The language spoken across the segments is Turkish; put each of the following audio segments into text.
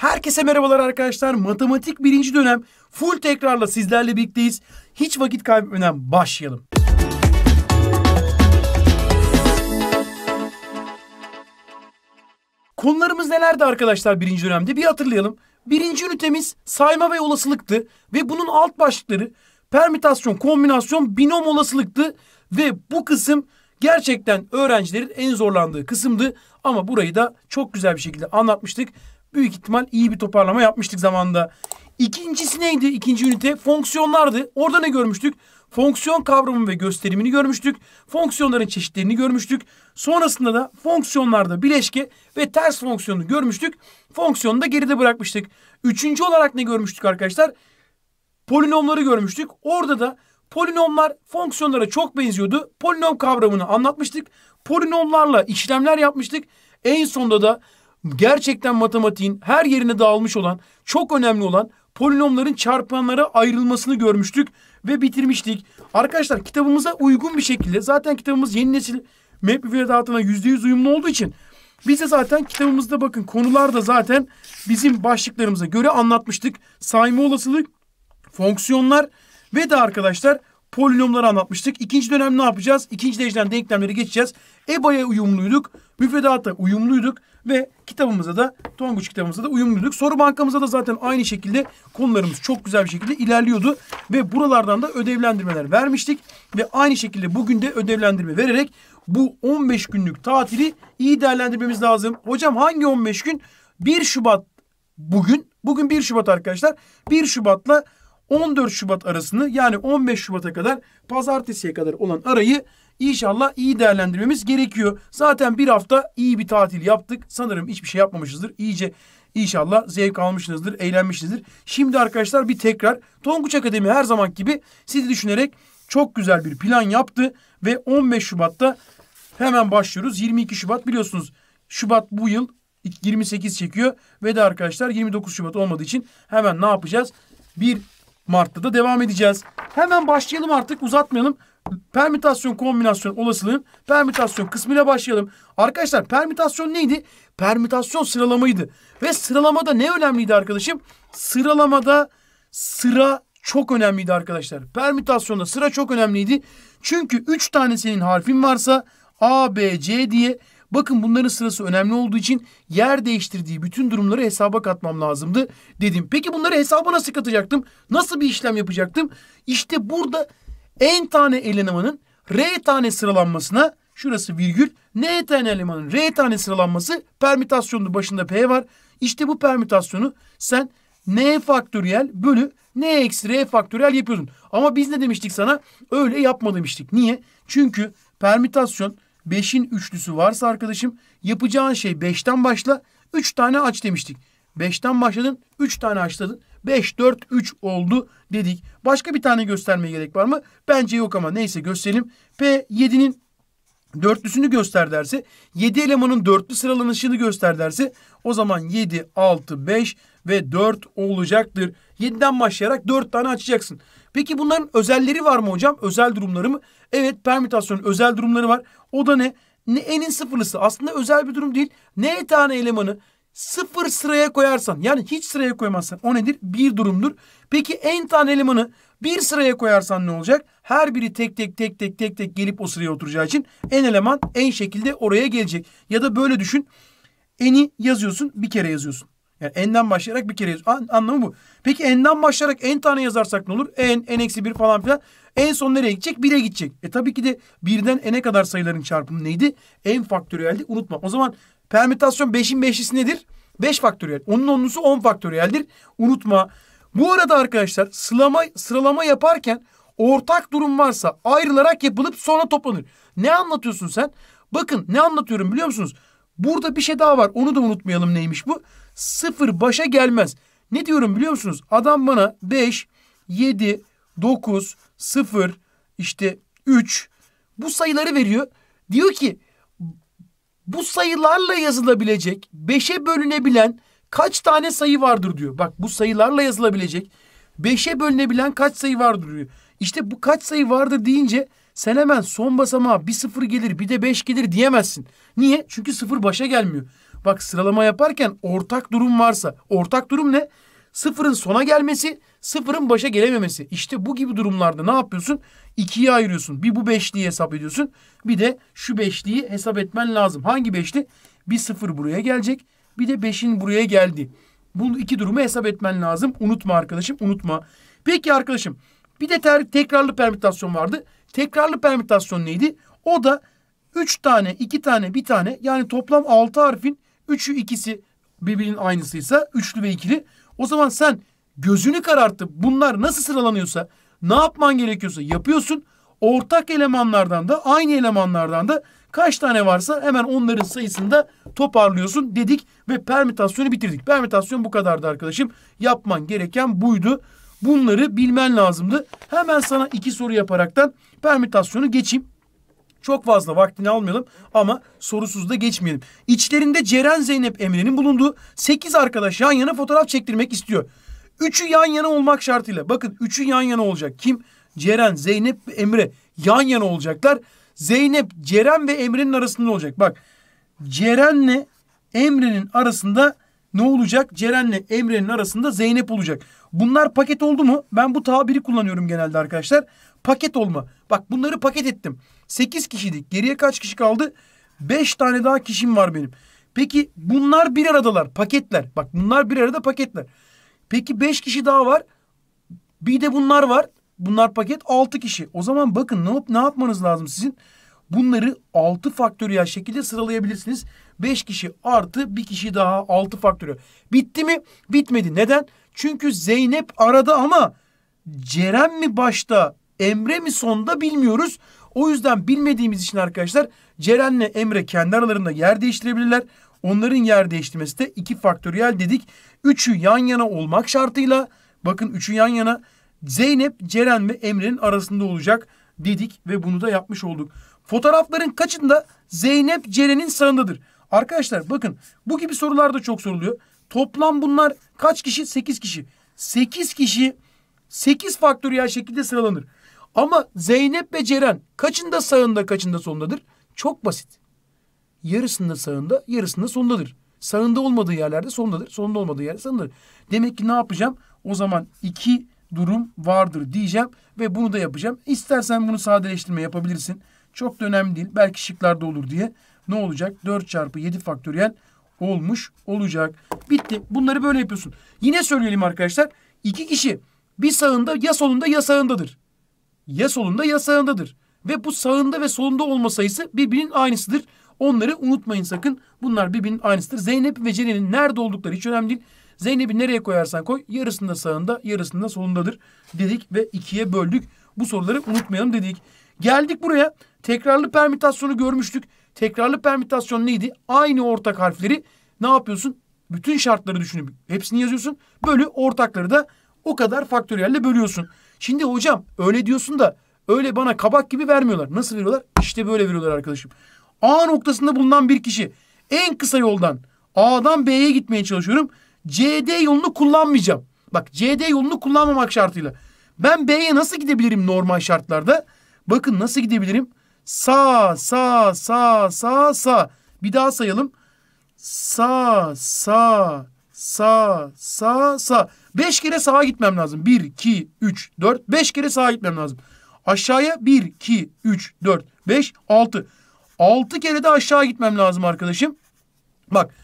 Herkese merhabalar arkadaşlar. Matematik birinci dönem full tekrarla sizlerle birlikteyiz. Hiç vakit kaybetmeden başlayalım. Konularımız nelerdi arkadaşlar birinci dönemde bir hatırlayalım. Birinci ünitemiz sayma ve olasılıktı ve bunun alt başlıkları permütasyon, kombinasyon, binom olasılıktı ve bu kısım gerçekten öğrencilerin en zorlandığı kısımdı ama burayı da çok güzel bir şekilde anlatmıştık büyük ihtimal iyi bir toparlama yapmıştık zamanda. İkincisi neydi? İkinci ünite fonksiyonlardı. Orada ne görmüştük? Fonksiyon kavramını ve gösterimini görmüştük. Fonksiyonların çeşitlerini görmüştük. Sonrasında da fonksiyonlarda bileşke ve ters fonksiyonu görmüştük. Fonksiyonu da geride bırakmıştık. Üçüncü olarak ne görmüştük arkadaşlar? Polinomları görmüştük. Orada da polinomlar fonksiyonlara çok benziyordu. Polinom kavramını anlatmıştık. Polinomlarla işlemler yapmıştık. En sonda da gerçekten matematiğin her yerine dağılmış olan, çok önemli olan polinomların çarpanlara ayrılmasını görmüştük ve bitirmiştik. Arkadaşlar kitabımıza uygun bir şekilde zaten kitabımız yeni nesil müfredatına yüzde yüz uyumlu olduğu için biz de zaten kitabımızda bakın konular da zaten bizim başlıklarımıza göre anlatmıştık. Sayma olasılık, fonksiyonlar ve de arkadaşlar polinomları anlatmıştık. İkinci dönem ne yapacağız? İkinci dereceden denklemleri geçeceğiz. EBA'ya uyumluyduk. Müfredata uyumluyduk. Ve kitabımıza da Tonguç kitabımıza da uyumluyduk. Soru bankamıza da zaten aynı şekilde konularımız çok güzel bir şekilde ilerliyordu. Ve buralardan da ödevlendirmeler vermiştik. Ve aynı şekilde bugün de ödevlendirme vererek bu 15 günlük tatili iyi değerlendirmemiz lazım. Hocam hangi 15 gün? 1 Şubat bugün. Bugün 1 Şubat arkadaşlar. 1 Şubat'la 14 Şubat arasını yani 15 Şubat'a kadar pazartesiye kadar olan arayı İnşallah iyi değerlendirmemiz gerekiyor. Zaten bir hafta iyi bir tatil yaptık. Sanırım hiçbir şey yapmamışızdır. İyice İnşallah zevk almışsınızdır, eğlenmişsinizdir. Şimdi arkadaşlar bir tekrar Tonguç Akademi her zaman gibi sizi düşünerek çok güzel bir plan yaptı ve 15 Şubat'ta hemen başlıyoruz. 22 Şubat biliyorsunuz Şubat bu yıl 28 çekiyor ve de arkadaşlar 29 Şubat olmadığı için hemen ne yapacağız? 1 Mart'ta da devam edeceğiz. Hemen başlayalım artık uzatmayalım permütasyon kombinasyon olasılığın permütasyon kısmıyla başlayalım. Arkadaşlar permütasyon neydi? Permütasyon sıralamaydı. Ve sıralamada ne önemliydi arkadaşım? Sıralamada sıra çok önemliydi arkadaşlar. Permütasyonda sıra çok önemliydi. Çünkü 3 tane senin harfin varsa A, B, C diye bakın bunların sırası önemli olduğu için yer değiştirdiği bütün durumları hesaba katmam lazımdı dedim. Peki bunları hesaba nasıl katacaktım? Nasıl bir işlem yapacaktım? İşte burada n tane elemanın r tane sıralanmasına şurası virgül n tane elemanın r tane sıralanması permütasyondu. Başında p var. İşte bu permütasyonu sen n faktöriyel bölü n eksi r faktöriyel yapıyordun. Ama biz ne demiştik sana? Öyle yapma demiştik. Niye? Çünkü permütasyon 5'in üçlüsü varsa arkadaşım yapacağın şey 5'ten başla 3 tane aç demiştik. 5'ten başladın 3 tane açladın. 5-4-3 oldu dedik. Başka bir tane göstermeye gerek var mı? Bence yok ama neyse gösterelim. P7'nin dörtlüsünü göster derse 7 elemanın dörtlü sıralanışını göster derse o zaman 7, 6, 5 ve 4 olacaktır. 7'den başlayarak 4 tane açacaksın. Peki bunların özelleri var mı hocam? Özel durumları mı? Evet permütasyonun özel durumları var. O da ne? Ne enin sıfırlısı aslında özel bir durum değil. Ne tane elemanı sıfır sıraya koyarsan yani hiç sıraya koymazsan o nedir? Bir durumdur. Peki en tane elemanı bir sıraya koyarsan ne olacak? Her biri tek tek tek tek tek tek gelip o sıraya oturacağı için en eleman en şekilde oraya gelecek. Ya da böyle düşün. Eni yazıyorsun bir kere yazıyorsun. Yani enden başlayarak bir kere yazıyorsun. anlamı bu. Peki enden başlayarak en tane yazarsak ne olur? En, en eksi bir falan filan. En son nereye gidecek? bire gidecek. E tabii ki de birden ene kadar sayıların çarpımı neydi? En faktöriyeldi. Unutma. O zaman Permütasyon 5'in 5'lisi nedir? 5 faktöriyel. Onun onlusu 10 faktöriyeldir. Unutma. Bu arada arkadaşlar sıralama, sıralama yaparken ortak durum varsa ayrılarak yapılıp sonra toplanır. Ne anlatıyorsun sen? Bakın ne anlatıyorum biliyor musunuz? Burada bir şey daha var. Onu da unutmayalım neymiş bu? Sıfır başa gelmez. Ne diyorum biliyor musunuz? Adam bana 5, 7, 9, 0, işte 3 bu sayıları veriyor. Diyor ki bu sayılarla yazılabilecek, beşe bölünebilen kaç tane sayı vardır diyor. Bak bu sayılarla yazılabilecek, beşe bölünebilen kaç sayı vardır diyor. İşte bu kaç sayı vardır deyince sen hemen son basamağa bir sıfır gelir bir de beş gelir diyemezsin. Niye? Çünkü sıfır başa gelmiyor. Bak sıralama yaparken ortak durum varsa, ortak durum ne? Sıfırın sona gelmesi, sıfırın başa gelememesi. İşte bu gibi durumlarda ne yapıyorsun? İkiye ayırıyorsun. Bir bu beşliği hesap ediyorsun. Bir de şu beşliği hesap etmen lazım. Hangi beşli? Bir sıfır buraya gelecek. Bir de beşin buraya geldi. Bu iki durumu hesap etmen lazım. Unutma arkadaşım unutma. Peki arkadaşım bir de ter, tekrarlı permütasyon vardı. Tekrarlı permütasyon neydi? O da üç tane, iki tane, bir tane yani toplam altı harfin üçü ikisi birbirinin aynısıysa üçlü ve ikili. O zaman sen gözünü karartıp bunlar nasıl sıralanıyorsa ne yapman gerekiyorsa yapıyorsun. Ortak elemanlardan da aynı elemanlardan da kaç tane varsa hemen onların sayısında toparlıyorsun dedik ve permütasyonu bitirdik. Permütasyon bu kadardı arkadaşım. Yapman gereken buydu. Bunları bilmen lazımdı. Hemen sana iki soru yaparaktan permütasyonu geçeyim. Çok fazla vaktini almayalım ama sorusuz da geçmeyelim. İçlerinde Ceren Zeynep Emre'nin bulunduğu 8 arkadaş yan yana fotoğraf çektirmek istiyor. Üçü yan yana olmak şartıyla. Bakın üçü yan yana olacak. Kim? Ceren, Zeynep ve Emre yan yana olacaklar. Zeynep, Ceren ve Emre'nin arasında olacak. Bak Ceren'le Emre'nin arasında ne olacak? Ceren'le Emre'nin arasında Zeynep olacak. Bunlar paket oldu mu? Ben bu tabiri kullanıyorum genelde arkadaşlar. Paket olma. Bak bunları paket ettim. Sekiz kişiydik. Geriye kaç kişi kaldı? Beş tane daha kişim var benim. Peki bunlar bir aradalar. Paketler. Bak bunlar bir arada paketler. Peki beş kişi daha var. Bir de bunlar var. Bunlar paket altı kişi. O zaman bakın ne, ne yapmanız lazım sizin? Bunları altı faktöriyel şekilde sıralayabilirsiniz. Beş kişi artı bir kişi daha altı faktöriyel. Bitti mi? Bitmedi. Neden? Çünkü Zeynep arada ama Ceren mi başta Emre mi sonda bilmiyoruz. O yüzden bilmediğimiz için arkadaşlar Ceren'le Emre kendi aralarında yer değiştirebilirler. Onların yer değiştirmesi de 2 faktöriyel dedik. Üçü yan yana olmak şartıyla bakın üçü yan yana Zeynep, Ceren ve Emre'nin arasında olacak dedik ve bunu da yapmış olduk. Fotoğrafların kaçında Zeynep Ceren'in sağındadır. Arkadaşlar bakın bu gibi sorular da çok soruluyor. Toplam bunlar kaç kişi? 8 kişi. 8 kişi 8 faktöriyel şekilde sıralanır. Ama Zeynep ve Ceren kaçında sağında kaçında solundadır? Çok basit yarısında sağında, yarısında sondadır. Sağında olmadığı yerlerde sondadır. Sonunda olmadığı yerde sağındadır. Demek ki ne yapacağım? O zaman iki durum vardır diyeceğim ve bunu da yapacağım. İstersen bunu sadeleştirme yapabilirsin. Çok da önemli değil. Belki şıklarda olur diye. Ne olacak? 4 çarpı 7 faktöriyel olmuş olacak. Bitti. Bunları böyle yapıyorsun. Yine söyleyelim arkadaşlar. İki kişi bir sağında ya solunda ya sağındadır. Ya solunda ya sağındadır. Ve bu sağında ve solunda olma sayısı birbirinin aynısıdır. Onları unutmayın sakın. Bunlar birbirinin aynısıdır. Zeynep ve Ceren'in nerede oldukları hiç önemli değil. Zeynep'i nereye koyarsan koy yarısında sağında yarısında solundadır dedik ve ikiye böldük. Bu soruları unutmayalım dedik. Geldik buraya tekrarlı permütasyonu görmüştük. Tekrarlı permütasyon neydi? Aynı ortak harfleri ne yapıyorsun? Bütün şartları düşünüp hepsini yazıyorsun. Böyle ortakları da o kadar faktöriyelle bölüyorsun. Şimdi hocam öyle diyorsun da öyle bana kabak gibi vermiyorlar. Nasıl veriyorlar? İşte böyle veriyorlar arkadaşım. A noktasında bulunan bir kişi en kısa yoldan A'dan B'ye gitmeye çalışıyorum. CD yolunu kullanmayacağım. Bak CD yolunu kullanmamak şartıyla. Ben B'ye nasıl gidebilirim normal şartlarda? Bakın nasıl gidebilirim? Sağ, sağ, sağ, sağ, sağ. Bir daha sayalım. Sağ, sağ, sağ, sağ, sağ. Beş kere sağa gitmem lazım. Bir, iki, üç, dört. Beş kere sağa gitmem lazım. Aşağıya bir, iki, üç, dört, beş, altı. 6 kere de aşağı gitmem lazım arkadaşım. Bak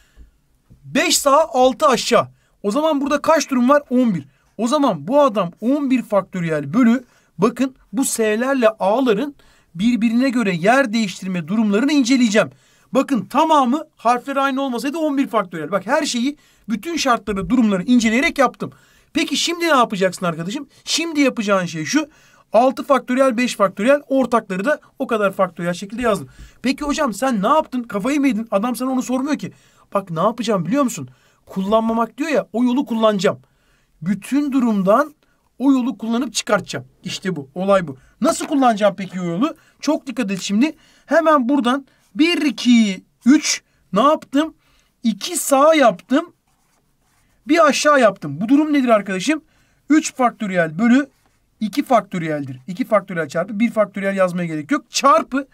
5 sağa 6 aşağı. O zaman burada kaç durum var? 11. O zaman bu adam 11 faktöriyel bölü bakın bu S'lerle A'ların birbirine göre yer değiştirme durumlarını inceleyeceğim. Bakın tamamı harfler aynı olmasaydı 11 faktöriyel. Bak her şeyi bütün şartları durumları inceleyerek yaptım. Peki şimdi ne yapacaksın arkadaşım? Şimdi yapacağın şey şu. 6 faktöriyel 5 faktöriyel ortakları da o kadar faktöriyel şekilde yazdım. Peki hocam sen ne yaptın? Kafayı mı yedin? Adam sana onu sormuyor ki. Bak ne yapacağım biliyor musun? Kullanmamak diyor ya o yolu kullanacağım. Bütün durumdan o yolu kullanıp çıkartacağım. İşte bu. Olay bu. Nasıl kullanacağım peki o yolu? Çok dikkat et şimdi. Hemen buradan 1, 2, 3 ne yaptım? 2 sağ yaptım. Bir aşağı yaptım. Bu durum nedir arkadaşım? 3 faktöriyel bölü 2 faktöriyeldir. 2 faktöriyel çarpı 1 faktöriyel yazmaya gerek yok. Çarpı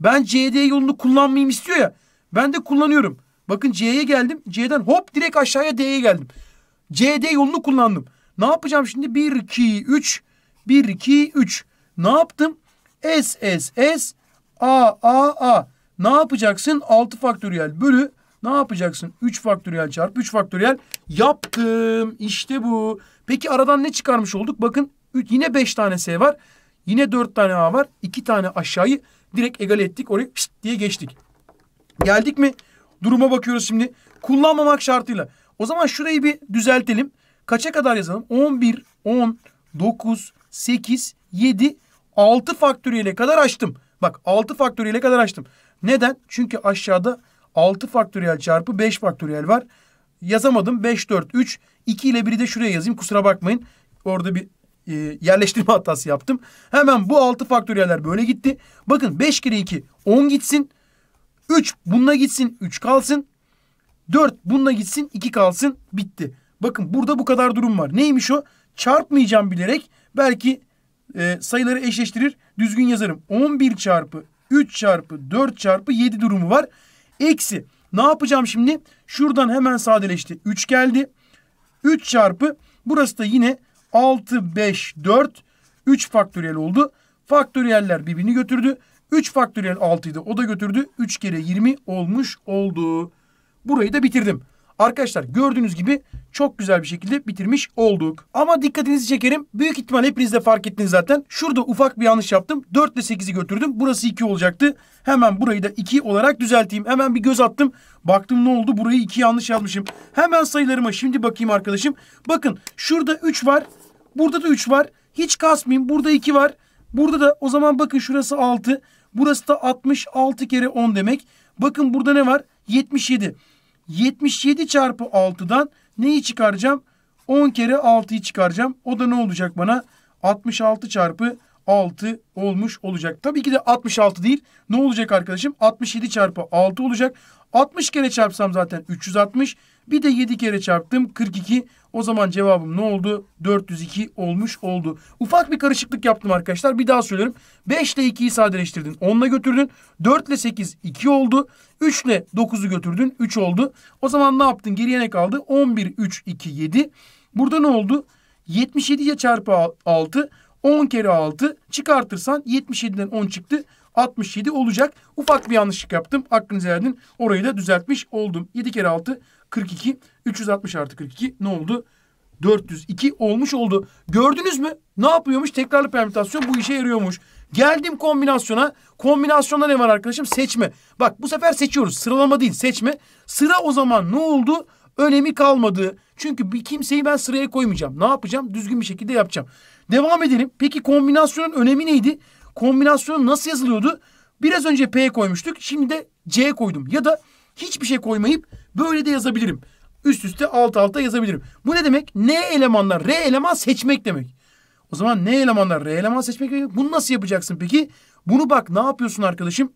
ben CD yolunu kullanmayayım istiyor ya. Ben de kullanıyorum. Bakın C'ye geldim. C'den hop direkt aşağıya D'ye geldim. CD yolunu kullandım. Ne yapacağım şimdi? 1, 2, 3. 1, 2, 3. Ne yaptım? S, S, S. A, A, A. Ne yapacaksın? 6 faktöriyel bölü. Ne yapacaksın? 3 faktöriyel çarpı 3 faktöriyel. Yaptım. İşte bu. Peki aradan ne çıkarmış olduk? Bakın Üç, yine beş tane S var. Yine dört tane A var. İki tane aşağıyı direkt egale ettik. Oraya pişt diye geçtik. Geldik mi? Duruma bakıyoruz şimdi. Kullanmamak şartıyla. O zaman şurayı bir düzeltelim. Kaça kadar yazalım? 11, 10, 9, 8, 7, 6 faktöriyele kadar açtım. Bak 6 faktöriyele kadar açtım. Neden? Çünkü aşağıda 6 faktöriyel çarpı 5 faktöriyel var. Yazamadım. 5, 4, 3. 2 ile 1'i de şuraya yazayım. Kusura bakmayın. Orada bir e, yerleştirme hatası yaptım. Hemen bu altı faktöriyeller böyle gitti. Bakın 5 kere 2 10 gitsin. 3 bununla gitsin 3 kalsın. 4 bununla gitsin 2 kalsın bitti. Bakın burada bu kadar durum var. Neymiş o? Çarpmayacağım bilerek belki e, sayıları eşleştirir düzgün yazarım. 11 çarpı 3 çarpı 4 çarpı 7 durumu var. Eksi ne yapacağım şimdi? Şuradan hemen sadeleşti. 3 geldi. 3 çarpı burası da yine 6, 5, 4, 3 faktöriyel oldu. Faktöriyeller birbirini götürdü. 3 faktöriyel 6 idi o da götürdü. 3 kere 20 olmuş oldu. Burayı da bitirdim. Arkadaşlar gördüğünüz gibi çok güzel bir şekilde bitirmiş olduk. Ama dikkatinizi çekerim. Büyük ihtimal hepiniz de fark ettiniz zaten. Şurada ufak bir yanlış yaptım. 4 ile 8'i götürdüm. Burası 2 olacaktı. Hemen burayı da 2 olarak düzelteyim. Hemen bir göz attım. Baktım ne oldu? Burayı 2 yanlış yazmışım. Hemen sayılarıma şimdi bakayım arkadaşım. Bakın şurada 3 var. Burada da 3 var. Hiç kasmayayım. Burada 2 var. Burada da o zaman bakın şurası 6. Burası da 66 kere 10 demek. Bakın burada ne var? 77. 77 çarpı 6'dan neyi çıkaracağım? 10 kere 6'yı çıkaracağım. O da ne olacak bana? 66 çarpı 6 olmuş olacak. Tabii ki de 66 değil. Ne olacak arkadaşım? 67 çarpı 6 olacak. 60 kere çarpsam zaten 360. 360 bir de 7 kere çarptım 42. O zaman cevabım ne oldu? 402 olmuş oldu. Ufak bir karışıklık yaptım arkadaşlar. Bir daha söylüyorum. 5 ile 2'yi sadeleştirdin. 10 ile götürdün. 4 ile 8 2 oldu. 3 ile 9'u götürdün. 3 oldu. O zaman ne yaptın? Geriye ne kaldı? 11, 3, 2, 7. Burada ne oldu? ya çarpı 6. 10 kere 6 çıkartırsan 77'den 10 çıktı. 67 olacak. Ufak bir yanlışlık yaptım. Aklınıza erdin. Orayı da düzeltmiş oldum. 7 kere 6 42. 360 artı 42 ne oldu? 402 olmuş oldu. Gördünüz mü? Ne yapıyormuş? Tekrarlı permütasyon bu işe yarıyormuş. Geldim kombinasyona. Kombinasyonda ne var arkadaşım? Seçme. Bak bu sefer seçiyoruz. Sıralama değil seçme. Sıra o zaman ne oldu? Önemi kalmadı. Çünkü bir kimseyi ben sıraya koymayacağım. Ne yapacağım? Düzgün bir şekilde yapacağım. Devam edelim. Peki kombinasyonun önemi neydi? Kombinasyon nasıl yazılıyordu? Biraz önce P koymuştuk. Şimdi de C koydum. Ya da hiçbir şey koymayıp Böyle de yazabilirim. Üst üste alt alta yazabilirim. Bu ne demek? N elemanlar R eleman seçmek demek. O zaman N elemanlar R eleman seçmek demek. Bunu nasıl yapacaksın peki? Bunu bak ne yapıyorsun arkadaşım?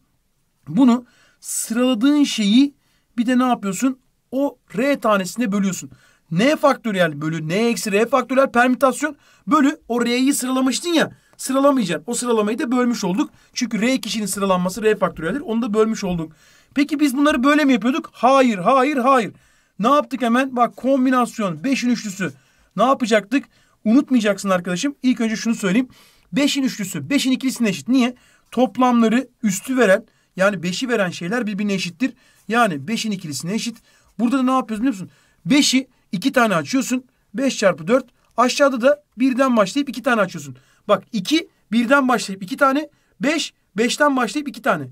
Bunu sıraladığın şeyi bir de ne yapıyorsun? O R tanesine bölüyorsun. N faktöriyel bölü N eksi R faktöriyel permütasyon bölü o R'yi sıralamıştın ya sıralamayacaksın. O sıralamayı da bölmüş olduk. Çünkü R kişinin sıralanması R faktöriyeldir. Onu da bölmüş olduk. Peki biz bunları böyle mi yapıyorduk? Hayır, hayır, hayır. Ne yaptık hemen? Bak kombinasyon beşin üçlüsü. Ne yapacaktık? Unutmayacaksın arkadaşım. İlk önce şunu söyleyeyim. Beşin üçlüsü beşin ikilisine eşit. Niye? Toplamları üstü veren yani beşi veren şeyler birbirine eşittir. Yani beşin ikilisine eşit. Burada da ne yapıyoruz biliyor musun? 5'i iki tane açıyorsun. Beş çarpı dört. Aşağıda da birden başlayıp iki tane açıyorsun. Bak iki birden başlayıp iki tane. beş, beşten başlayıp iki tane.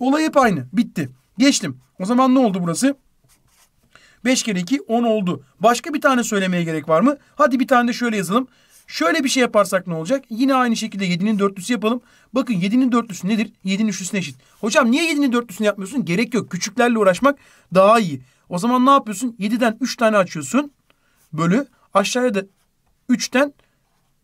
Olay hep aynı. Bitti. Geçtim. O zaman ne oldu burası? 5 kere 2 10 oldu. Başka bir tane söylemeye gerek var mı? Hadi bir tane de şöyle yazalım. Şöyle bir şey yaparsak ne olacak? Yine aynı şekilde 7'nin dörtlüsü yapalım. Bakın 7'nin dörtlüsü nedir? 7'nin üçlüsüne eşit. Hocam niye 7'nin dörtlüsünü yapmıyorsun? Gerek yok. Küçüklerle uğraşmak daha iyi. O zaman ne yapıyorsun? 7'den 3 tane açıyorsun. Bölü. Aşağıya da 3'ten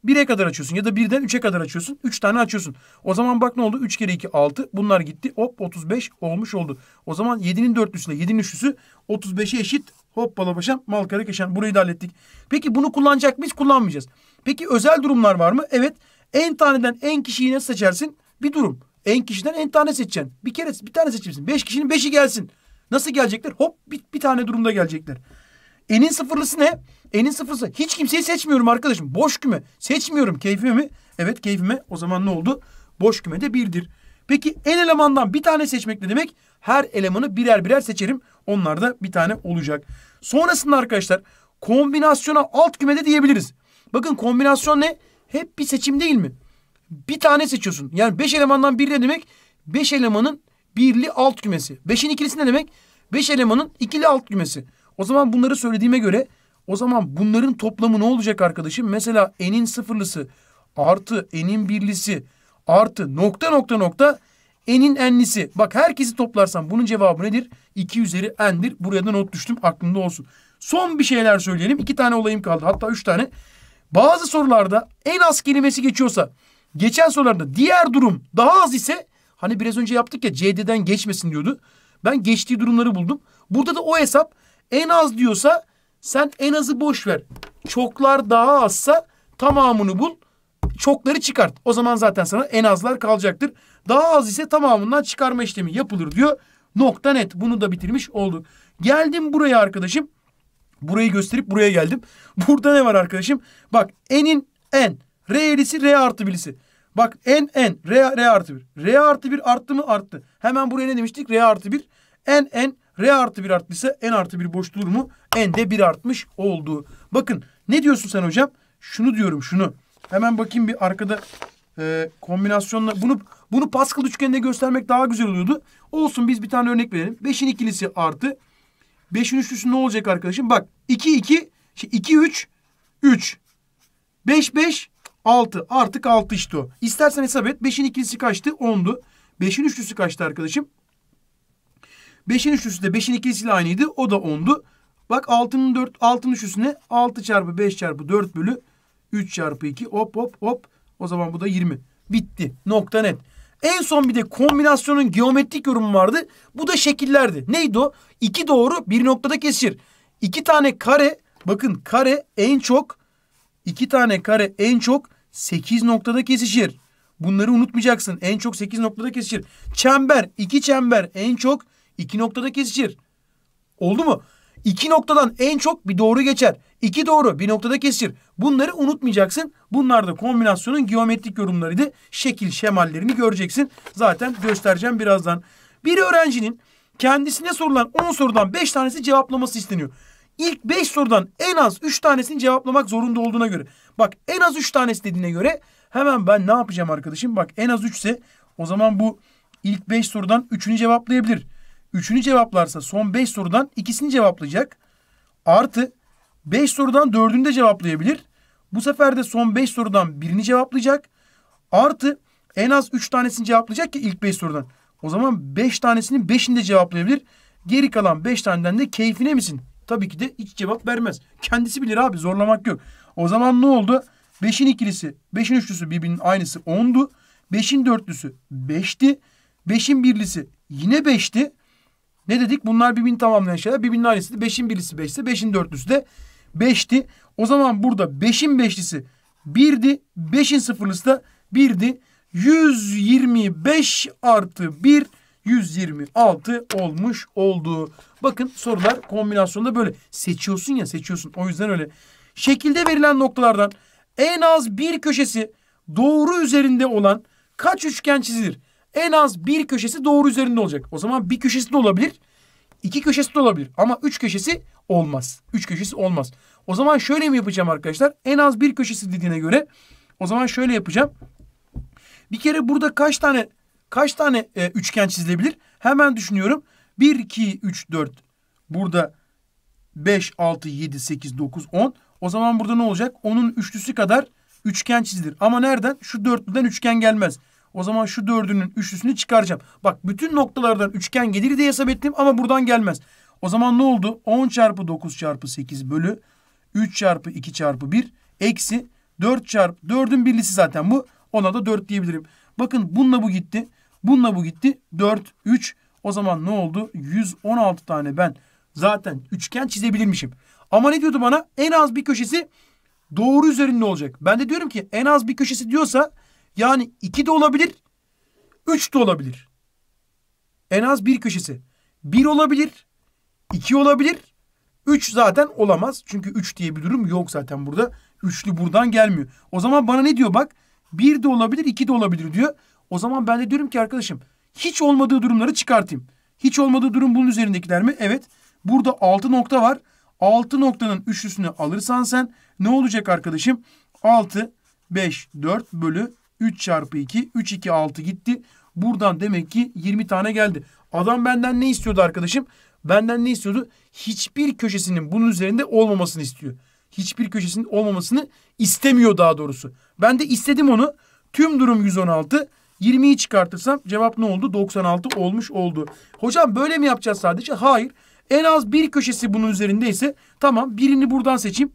1'e kadar açıyorsun ya da 1'den 3'e kadar açıyorsun. 3 tane açıyorsun. O zaman bak ne oldu? 3 kere 2 6. Bunlar gitti. Hop 35 olmuş oldu. O zaman 7'nin dörtlüsüyle 7'nin üçlüsü 35'e eşit. Hop balabaşam mal kare keşen. Burayı da hallettik. Peki bunu kullanacak mıyız? Kullanmayacağız. Peki özel durumlar var mı? Evet. En taneden en kişiyi nasıl seçersin? Bir durum. En kişiden en tane seçeceksin. Bir kere bir tane seçeceksin. Beş kişinin beşi gelsin. Nasıl gelecekler? Hop bir, bir tane durumda gelecekler. Enin sıfırlısı ne? Enin sıfırlısı. Hiç kimseyi seçmiyorum arkadaşım. Boş küme. Seçmiyorum keyfime mi? Evet keyfime. O zaman ne oldu? Boş küme de birdir. Peki en elemandan bir tane seçmek ne demek? Her elemanı birer birer seçerim. Onlar da bir tane olacak. Sonrasında arkadaşlar kombinasyona alt kümede diyebiliriz. Bakın kombinasyon ne? Hep bir seçim değil mi? Bir tane seçiyorsun. Yani beş elemandan biri ne demek? Beş elemanın birli alt kümesi. Beşin ikilisi ne demek? Beş elemanın ikili alt kümesi. O zaman bunları söylediğime göre o zaman bunların toplamı ne olacak arkadaşım? Mesela n'in sıfırlısı artı n'in birlisi artı nokta nokta nokta n'in n'lisi. Bak herkesi toplarsam bunun cevabı nedir? 2 üzeri n'dir. Buraya da not düştüm aklında olsun. Son bir şeyler söyleyelim. İki tane olayım kaldı. Hatta üç tane. Bazı sorularda en az kelimesi geçiyorsa geçen sorularda diğer durum daha az ise hani biraz önce yaptık ya CD'den geçmesin diyordu. Ben geçtiği durumları buldum. Burada da o hesap en az diyorsa sen en azı boş ver. Çoklar daha azsa tamamını bul. Çokları çıkart. O zaman zaten sana en azlar kalacaktır. Daha az ise tamamından çıkarma işlemi yapılır diyor. Nokta net. Bunu da bitirmiş olduk. Geldim buraya arkadaşım. Burayı gösterip buraya geldim. Burada ne var arkadaşım? Bak n'in n. R eğrisi R artı birisi. Bak n n. R, R artı bir. R artı bir arttı mı? Arttı. Hemen buraya ne demiştik? R artı bir. N n. R artı 1 arttıysa N artı 1 boş durur mu? N de 1 artmış oldu. Bakın ne diyorsun sen hocam? Şunu diyorum şunu. Hemen bakayım bir arkada e, kombinasyonla. Bunu bunu Pascal üçgeninde göstermek daha güzel oluyordu. Olsun biz bir tane örnek verelim. 5'in ikilisi artı. 5'in üçlüsü ne olacak arkadaşım? Bak 2 2 2 3 3 5 5 6 artık 6 işte o. İstersen hesap et. 5'in ikilisi kaçtı? 10'du. 5'in üçlüsü kaçtı arkadaşım? 5'in üçlüsü de 5'in ikisiyle aynıydı. O da 10'du. Bak 6'nın 4 6'nın üçlüsüne 6 çarpı 5 çarpı 4 bölü 3 çarpı 2 hop hop hop. O zaman bu da 20. Bitti. Nokta net. En son bir de kombinasyonun geometrik yorumu vardı. Bu da şekillerdi. Neydi o? İki doğru bir noktada kesişir. İki tane kare bakın kare en çok iki tane kare en çok sekiz noktada kesişir. Bunları unutmayacaksın. En çok sekiz noktada kesişir. Çember iki çember en çok İki noktada kesişir. Oldu mu? İki noktadan en çok bir doğru geçer. İki doğru bir noktada kesişir. Bunları unutmayacaksın. Bunlar da kombinasyonun geometrik yorumlarıydı. Şekil şemallerini göreceksin. Zaten göstereceğim birazdan. Bir öğrencinin kendisine sorulan 10 sorudan 5 tanesi cevaplaması isteniyor. İlk 5 sorudan en az 3 tanesini cevaplamak zorunda olduğuna göre. Bak en az 3 tanesi dediğine göre hemen ben ne yapacağım arkadaşım? Bak en az 3 ise o zaman bu ilk 5 sorudan 3'ünü cevaplayabilir. Üçünü cevaplarsa son beş sorudan ikisini cevaplayacak. Artı beş sorudan dördünü de cevaplayabilir. Bu sefer de son beş sorudan birini cevaplayacak. Artı en az üç tanesini cevaplayacak ki ilk beş sorudan. O zaman beş tanesinin beşini de cevaplayabilir. Geri kalan beş taneden de keyfine misin? Tabii ki de hiç cevap vermez. Kendisi bilir abi zorlamak yok. O zaman ne oldu? Beşin ikilisi, beşin üçlüsü birbirinin aynısı ondu. Beşin dörtlüsü beşti. Beşin birlisi yine beşti. Ne dedik? Bunlar birbirini tamamlayan şeyler. Birbirinin aynısı da beşin birisi beşti, beşin dörtlüsü de beşti. O zaman burada beşin beşlisi birdi. Beşin sıfırlısı da birdi. 125 artı 1 126 olmuş oldu. Bakın sorular kombinasyonda böyle. Seçiyorsun ya seçiyorsun. O yüzden öyle. Şekilde verilen noktalardan en az bir köşesi doğru üzerinde olan kaç üçgen çizilir? en az bir köşesi doğru üzerinde olacak. O zaman bir köşesi de olabilir. iki köşesi de olabilir. Ama üç köşesi olmaz. Üç köşesi olmaz. O zaman şöyle mi yapacağım arkadaşlar? En az bir köşesi dediğine göre o zaman şöyle yapacağım. Bir kere burada kaç tane kaç tane e, üçgen çizilebilir? Hemen düşünüyorum. 1, 2, 3, 4. Burada 5, 6, 7, 8, 9, 10. O zaman burada ne olacak? Onun üçlüsü kadar üçgen çizilir. Ama nereden? Şu dörtlüden üçgen gelmez. O zaman şu dördünün üçlüsünü çıkaracağım. Bak bütün noktalardan üçgen gelir diye hesap ettim ama buradan gelmez. O zaman ne oldu? 10 çarpı 9 çarpı 8 bölü 3 çarpı 2 çarpı 1 eksi 4 çarpı 4'ün birlisi zaten bu. Ona da 4 diyebilirim. Bakın bununla bu gitti. Bununla bu gitti. 4, 3. O zaman ne oldu? 116 tane ben zaten üçgen çizebilirmişim. Ama ne diyordu bana? En az bir köşesi doğru üzerinde olacak. Ben de diyorum ki en az bir köşesi diyorsa yani iki de olabilir, üç de olabilir. En az bir köşesi. Bir olabilir, iki olabilir, üç zaten olamaz. Çünkü üç diye bir durum yok zaten burada. Üçlü buradan gelmiyor. O zaman bana ne diyor bak? Bir de olabilir, iki de olabilir diyor. O zaman ben de diyorum ki arkadaşım hiç olmadığı durumları çıkartayım. Hiç olmadığı durum bunun üzerindekiler mi? Evet. Burada altı nokta var. Altı noktanın üçlüsünü alırsan sen ne olacak arkadaşım? 6, 5, 4 bölü 3 çarpı 2. 3, 2, 6 gitti. Buradan demek ki 20 tane geldi. Adam benden ne istiyordu arkadaşım? Benden ne istiyordu? Hiçbir köşesinin bunun üzerinde olmamasını istiyor. Hiçbir köşesinin olmamasını istemiyor daha doğrusu. Ben de istedim onu. Tüm durum 116. 20'yi çıkartırsam cevap ne oldu? 96 olmuş oldu. Hocam böyle mi yapacağız sadece? Hayır. En az bir köşesi bunun üzerindeyse tamam birini buradan seçeyim.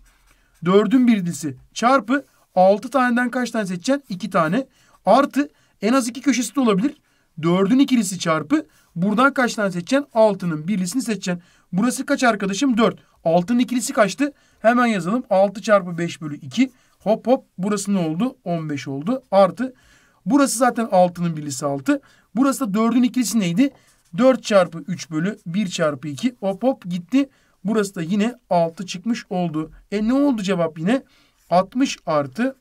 Dördün bir dizisi çarpı 6 taneden kaç tane seçeceksin? 2 tane. Artı en az 2 köşesi de olabilir. 4'ün ikilisi çarpı. Buradan kaç tane seçeceksin? 6'nın birlisini seçeceksin. Burası kaç arkadaşım? 4. 6'nın ikilisi kaçtı? Hemen yazalım. 6 çarpı 5 bölü 2. Hop hop burası ne oldu? 15 oldu. Artı burası zaten 6'nın birlisi 6. Burası da 4'ün ikilisi neydi? 4 çarpı 3 bölü 1 çarpı 2. Hop hop gitti. Burası da yine 6 çıkmış oldu. E ne oldu cevap yine? 60 artı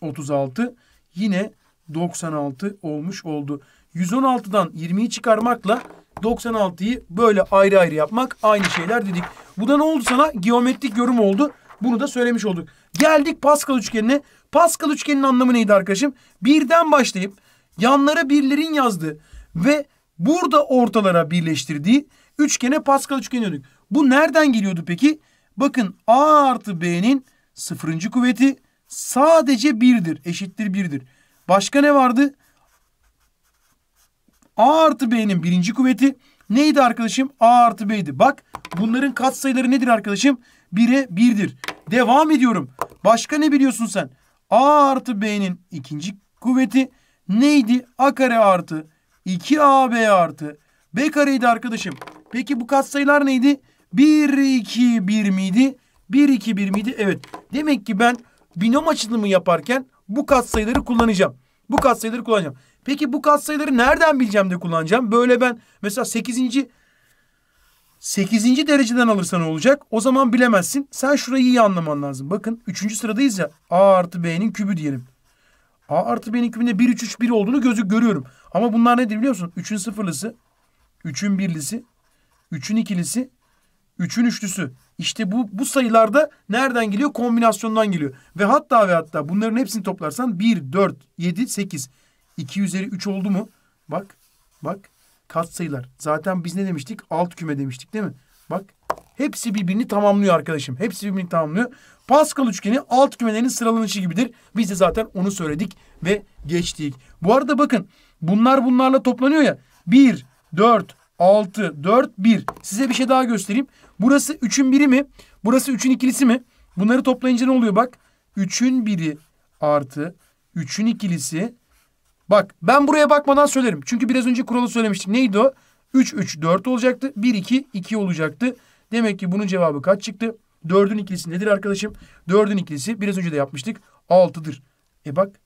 36 yine 96 olmuş oldu. 116'dan 20'yi çıkarmakla 96'yı böyle ayrı ayrı yapmak aynı şeyler dedik. Bu da ne oldu sana? Geometrik yorum oldu. Bunu da söylemiş olduk. Geldik Pascal üçgenine. Pascal üçgenin anlamı neydi arkadaşım? Birden başlayıp yanlara birlerin yazdığı ve burada ortalara birleştirdiği üçgene Pascal üçgeni diyorduk. Bu nereden geliyordu peki? Bakın A artı B'nin sıfırıncı kuvveti sadece birdir. Eşittir birdir. Başka ne vardı? A artı B'nin birinci kuvveti neydi arkadaşım? A artı B'ydi. Bak bunların katsayıları nedir arkadaşım? 1'e 1'dir. Devam ediyorum. Başka ne biliyorsun sen? A artı B'nin ikinci kuvveti neydi? A kare artı 2AB artı B kareydi arkadaşım. Peki bu katsayılar neydi? 1, 2, 1 miydi? 1, 2, 1 miydi? Evet. Demek ki ben binom açılımı yaparken bu katsayıları kullanacağım. Bu katsayıları kullanacağım. Peki bu katsayıları nereden bileceğim de kullanacağım? Böyle ben mesela 8. 8. dereceden alırsan olacak. O zaman bilemezsin. Sen şurayı iyi anlaman lazım. Bakın 3. sıradayız ya. A artı B'nin kübü diyelim. A artı B'nin kübünde 1, 3, 3, 1 olduğunu gözü görüyorum. Ama bunlar nedir biliyor musun? 3'ün sıfırlısı, 3'ün birlisi, 3'ün ikilisi, Üçün üçlüsü. İşte bu bu sayılarda nereden geliyor? Kombinasyondan geliyor. Ve hatta ve hatta bunların hepsini toplarsan 1, 4, 7, 8. 2 üzeri 3 oldu mu? Bak, bak. Kat sayılar. Zaten biz ne demiştik? Alt küme demiştik değil mi? Bak. Hepsi birbirini tamamlıyor arkadaşım. Hepsi birbirini tamamlıyor. Pascal üçgeni alt kümelerinin sıralanışı gibidir. Biz de zaten onu söyledik ve geçtik. Bu arada bakın bunlar bunlarla toplanıyor ya. 1, 4, 6, 4, 1. Size bir şey daha göstereyim. Burası 3'ün biri mi? Burası 3'ün ikilisi mi? Bunları toplayınca ne oluyor bak? 3'ün biri artı 3'ün ikilisi. Bak ben buraya bakmadan söylerim. Çünkü biraz önce kuralı söylemiştik. Neydi o? 3, 3, 4 olacaktı. 1, 2, 2 olacaktı. Demek ki bunun cevabı kaç çıktı? 4'ün ikilisi nedir arkadaşım? 4'ün ikilisi biraz önce de yapmıştık. 6'dır. E bak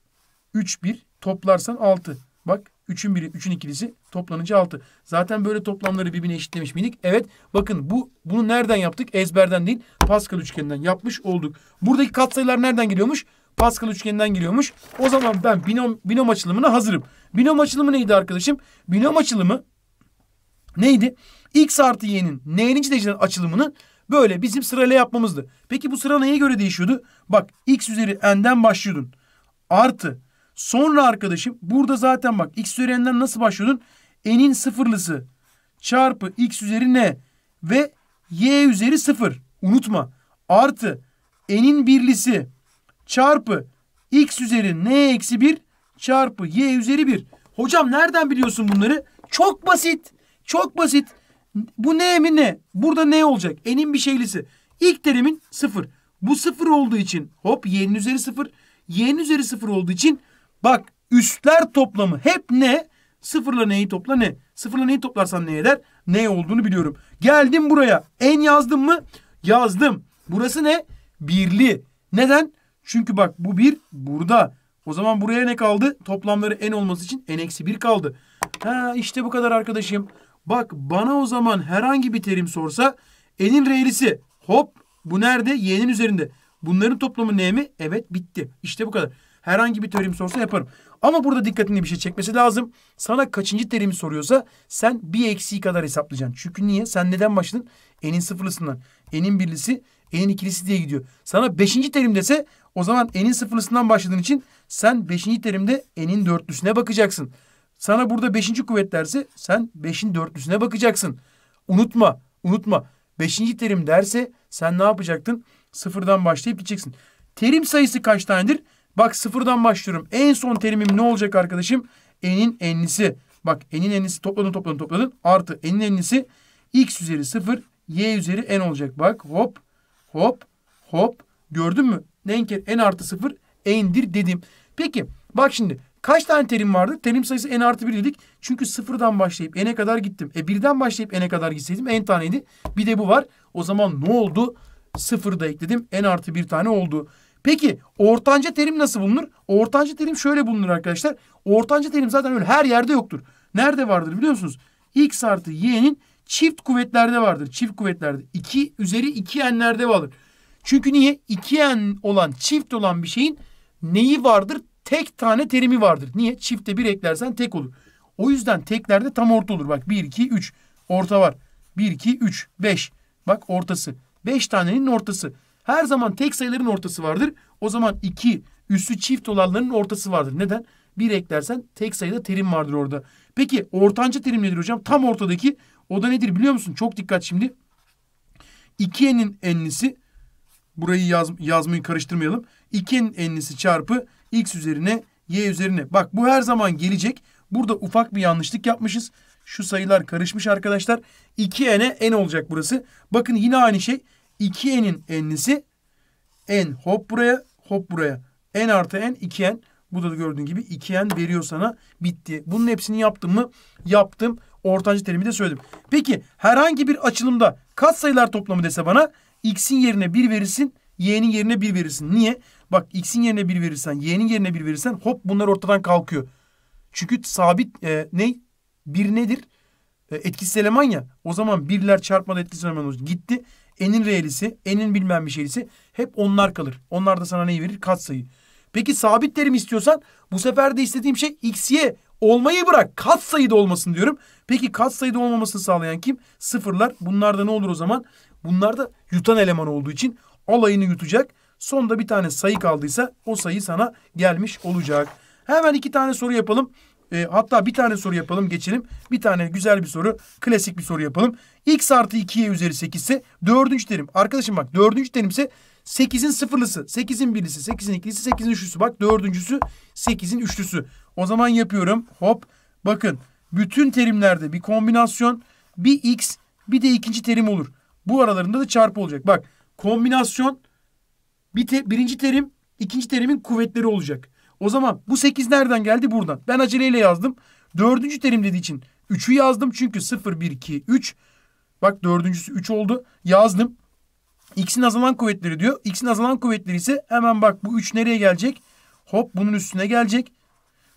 3, 1 toplarsan 6. Bak Üçün biri, üçün ikilisi toplanınca altı. Zaten böyle toplamları birbirine eşitlemiş miydik? Evet. Bakın bu bunu nereden yaptık? Ezberden değil. Pascal üçgeninden yapmış olduk. Buradaki katsayılar nereden geliyormuş? Pascal üçgeninden geliyormuş. O zaman ben binom, binom açılımına hazırım. Binom açılımı neydi arkadaşım? Binom açılımı neydi? X artı y'nin n'inci dereceden açılımını böyle bizim sırayla yapmamızdı. Peki bu sıra neye göre değişiyordu? Bak x üzeri n'den başlıyordun. Artı Sonra arkadaşım burada zaten bak x üzerinden nasıl başlıyordun? n'in sıfırlısı çarpı x üzeri n ve y üzeri sıfır. Unutma. Artı n'in birlisi çarpı x üzeri n eksi bir çarpı y üzeri bir. Hocam nereden biliyorsun bunları? Çok basit. Çok basit. Bu ne mi ne? Burada ne olacak? N'in bir şeylisi. İlk terimin sıfır. Bu sıfır olduğu için hop y'nin üzeri sıfır. Y'nin üzeri sıfır olduğu için Bak üstler toplamı hep ne? Sıfırla neyi topla ne? Sıfırla neyi toplarsan ne eder? Ne olduğunu biliyorum. Geldim buraya. En yazdım mı? Yazdım. Burası ne? Birli. Neden? Çünkü bak bu bir burada. O zaman buraya ne kaldı? Toplamları en olması için en eksi bir kaldı. Ha işte bu kadar arkadaşım. Bak bana o zaman herhangi bir terim sorsa enin reğrisi hop bu nerede? Y'nin üzerinde. Bunların toplamı ne mi? Evet bitti. İşte bu kadar. Herhangi bir terim sorsa yaparım. Ama burada dikkatini bir şey çekmesi lazım. Sana kaçıncı terimi soruyorsa sen bir eksiği kadar hesaplayacaksın. Çünkü niye? Sen neden başladın? N'in sıfırlısından. N'in birlisi, N'in ikilisi diye gidiyor. Sana beşinci terim dese o zaman N'in sıfırlısından başladığın için sen beşinci terimde N'in dörtlüsüne bakacaksın. Sana burada beşinci kuvvet derse sen beşin dörtlüsüne bakacaksın. Unutma, unutma. Beşinci terim derse sen ne yapacaktın? Sıfırdan başlayıp gideceksin. Terim sayısı kaç tanedir? Bak sıfırdan başlıyorum. En son terimim ne olacak arkadaşım? N'in enlisi. Bak n'in enlisi topladın topladın topladın. Artı n'in enlisi x üzeri 0 y üzeri n olacak. Bak hop hop hop. Gördün mü? N, n artı 0 n'dir dedim. Peki bak şimdi kaç tane terim vardı? Terim sayısı n artı bir dedik. Çünkü sıfırdan başlayıp n'e kadar gittim. E birden başlayıp n'e kadar gitseydim n taneydi. Bir de bu var. O zaman ne oldu? Sıfırı da ekledim. n artı bir tane oldu. Peki ortanca terim nasıl bulunur? Ortanca terim şöyle bulunur arkadaşlar. Ortanca terim zaten öyle her yerde yoktur. Nerede vardır biliyor musunuz? X artı Y'nin çift kuvvetlerde vardır. Çift kuvvetlerde. 2 üzeri 2n'lerde vardır. Çünkü niye? 2n olan çift olan bir şeyin neyi vardır? Tek tane terimi vardır. Niye? Çifte bir eklersen tek olur. O yüzden teklerde tam orta olur. Bak 1, 2, 3. Orta var. 1, 2, 3, 5. Bak ortası. 5 tanenin ortası. Her zaman tek sayıların ortası vardır. O zaman iki üssü çift olanların ortası vardır. Neden? Bir eklersen tek sayıda terim vardır orada. Peki ortanca terim nedir hocam? Tam ortadaki o da nedir biliyor musun? Çok dikkat şimdi. 2n'in enlisi burayı yaz, yazmayı karıştırmayalım. 2'nin enlisi çarpı x üzerine y üzerine. Bak bu her zaman gelecek. Burada ufak bir yanlışlık yapmışız. Şu sayılar karışmış arkadaşlar. 2n'e n olacak burası. Bakın yine aynı şey. 2n'in n'lisi n hop buraya hop buraya n artı n 2n. Bu da gördüğün gibi 2n veriyor sana bitti. Bunun hepsini yaptım mı? Yaptım. Ortancı terimi de söyledim. Peki herhangi bir açılımda katsayılar toplamı dese bana x'in yerine 1 verirsin, y'nin yerine 1 verirsin. Niye? Bak x'in yerine 1 verirsen, y'nin yerine 1 verirsen hop bunlar ortadan kalkıyor. Çünkü sabit e, ne? 1 nedir? E, etkisiz eleman ya. O zaman birler çarpmada etkisiz eleman olur. Gitti. Enin reelisi, enin bilmem bir şeylisi hep onlar kalır. Onlar da sana neyi verir? Kat sayı. Peki sabit terim istiyorsan bu sefer de istediğim şey x, y olmayı bırak. Katsayı da olmasın diyorum. Peki katsayı da olmamasını sağlayan kim? Sıfırlar. Bunlar da ne olur o zaman? Bunlar da yutan eleman olduğu için alayını yutacak. Sonda bir tane sayı kaldıysa o sayı sana gelmiş olacak. Hemen iki tane soru yapalım. E, hatta bir tane soru yapalım geçelim. Bir tane güzel bir soru, klasik bir soru yapalım. X artı 2y üzeri 8 ise dördüncü terim. Arkadaşım bak dördüncü terim ise 8'in sıfırlısı, 8'in birisi, 8'in ikilisi, 8'in üçlüsü. Bak dördüncüsü 8'in üçlüsü. O zaman yapıyorum. Hop bakın bütün terimlerde bir kombinasyon bir x bir de ikinci terim olur. Bu aralarında da çarpı olacak. Bak kombinasyon bir te, birinci terim ikinci terimin kuvvetleri olacak. O zaman bu sekiz nereden geldi? Buradan. Ben aceleyle yazdım. Dördüncü terim dediği için üçü yazdım. Çünkü sıfır, bir, iki, üç. Bak dördüncüsü üç oldu. Yazdım. X'in azalan kuvvetleri diyor. X'in azalan kuvvetleri ise hemen bak bu üç nereye gelecek? Hop bunun üstüne gelecek.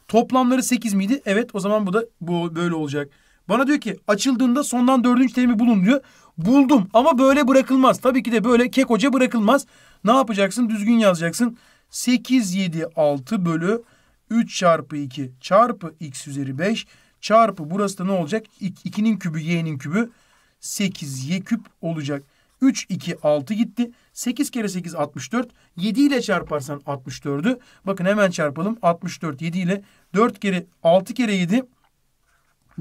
Toplamları sekiz miydi? Evet o zaman bu da bu böyle olacak. Bana diyor ki açıldığında sondan dördüncü terimi bulun diyor. Buldum ama böyle bırakılmaz. Tabii ki de böyle kekoca bırakılmaz. Ne yapacaksın? Düzgün yazacaksın. 8, 7, 6 bölü 3 çarpı 2 çarpı x üzeri 5 çarpı burası da ne olacak? 2'nin kübü y'nin kübü 8 y küp olacak. 3, 2, 6 gitti. 8 kere 8 64. 7 ile çarparsan 64'ü. Bakın hemen çarpalım. 64 7 ile 4 kere 6 kere 7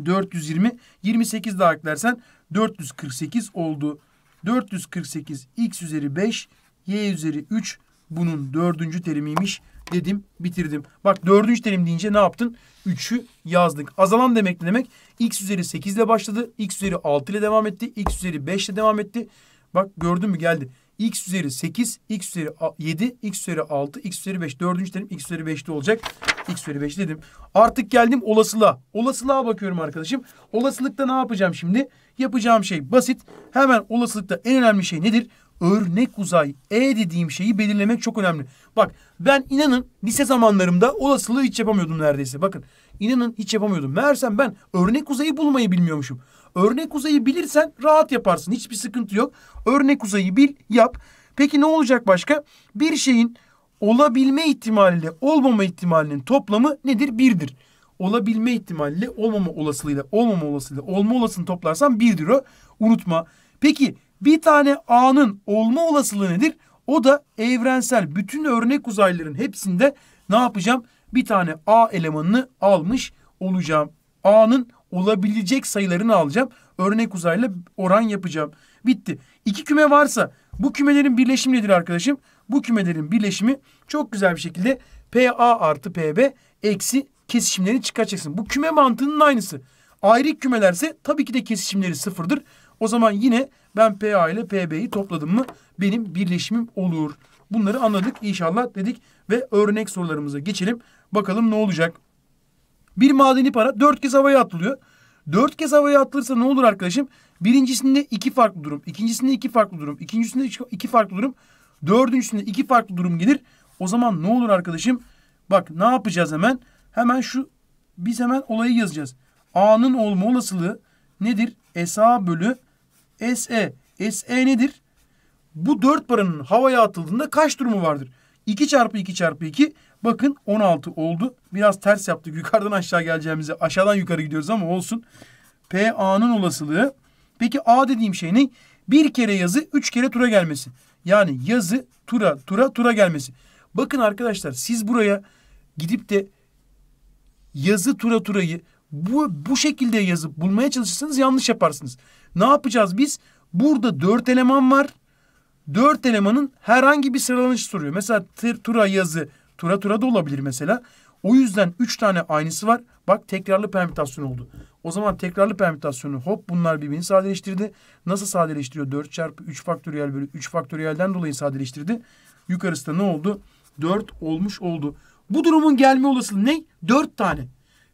420. 28 daha eklersen 448 oldu. 448 x üzeri 5 y üzeri 3 bunun dördüncü terimiymiş dedim bitirdim. Bak dördüncü terim deyince ne yaptın? Üçü yazdık. Azalan demek ne demek? X üzeri sekiz ile başladı. X üzeri altı ile devam etti. X üzeri beş ile devam etti. Bak gördün mü geldi. X üzeri sekiz, X üzeri yedi, X üzeri altı, X üzeri beş. Dördüncü terim X üzeri beşte olacak. X üzeri beş dedim. Artık geldim olasılığa. Olasılığa bakıyorum arkadaşım. Olasılıkta ne yapacağım şimdi? Yapacağım şey basit. Hemen olasılıkta en önemli şey nedir? örnek uzay E dediğim şeyi belirlemek çok önemli. Bak ben inanın lise zamanlarımda olasılığı hiç yapamıyordum neredeyse. Bakın inanın hiç yapamıyordum. Meğersem ben örnek uzayı bulmayı bilmiyormuşum. Örnek uzayı bilirsen rahat yaparsın. Hiçbir sıkıntı yok. Örnek uzayı bil, yap. Peki ne olacak başka? Bir şeyin olabilme ihtimaliyle olmama ihtimalinin toplamı nedir? Birdir. Olabilme ihtimaliyle olmama olasılığıyla olmama olasılığıyla olma olasılığını toplarsan birdir o. Unutma. Peki bir tane A'nın olma olasılığı nedir? O da evrensel bütün örnek uzaylıların hepsinde ne yapacağım? Bir tane A elemanını almış olacağım. A'nın olabilecek sayılarını alacağım. Örnek uzayla oran yapacağım. Bitti. İki küme varsa bu kümelerin birleşimi nedir arkadaşım? Bu kümelerin birleşimi çok güzel bir şekilde PA artı PB eksi kesişimlerini çıkaracaksın. Bu küme mantığının aynısı. Ayrı kümelerse tabii ki de kesişimleri sıfırdır. O zaman yine ben PA ile PB'yi topladım mı benim birleşimim olur. Bunları anladık inşallah dedik ve örnek sorularımıza geçelim. Bakalım ne olacak? Bir madeni para dört kez havaya atılıyor. Dört kez havaya atılırsa ne olur arkadaşım? Birincisinde iki farklı durum, ikincisinde iki farklı durum, ikincisinde iki farklı durum, dördüncüsünde iki farklı durum gelir. O zaman ne olur arkadaşım? Bak ne yapacağız hemen? Hemen şu biz hemen olayı yazacağız. A'nın olma olasılığı nedir? SA bölü SE. SE nedir? Bu dört paranın havaya atıldığında kaç durumu vardır? 2 çarpı 2 çarpı 2 bakın 16 oldu. Biraz ters yaptık. Yukarıdan aşağı geleceğimize, aşağıdan yukarı gidiyoruz ama olsun. PA'nın olasılığı. Peki A dediğim şey ne? Bir kere yazı üç kere tura gelmesi. Yani yazı tura tura tura gelmesi. Bakın arkadaşlar siz buraya gidip de yazı tura turayı bu, bu şekilde yazıp bulmaya çalışırsanız yanlış yaparsınız. Ne yapacağız biz? Burada dört eleman var. Dört elemanın herhangi bir sıralanışı soruyor. Mesela tır, tura yazı, tura tura da olabilir mesela. O yüzden üç tane aynısı var. Bak tekrarlı permütasyon oldu. O zaman tekrarlı permütasyonu hop bunlar birbirini sadeleştirdi. Nasıl sadeleştiriyor? 4 çarpı 3 faktöriyel bölü 3 faktöriyelden dolayı sadeleştirdi. Yukarısı da ne oldu? 4 olmuş oldu. Bu durumun gelme olasılığı ne? 4 tane.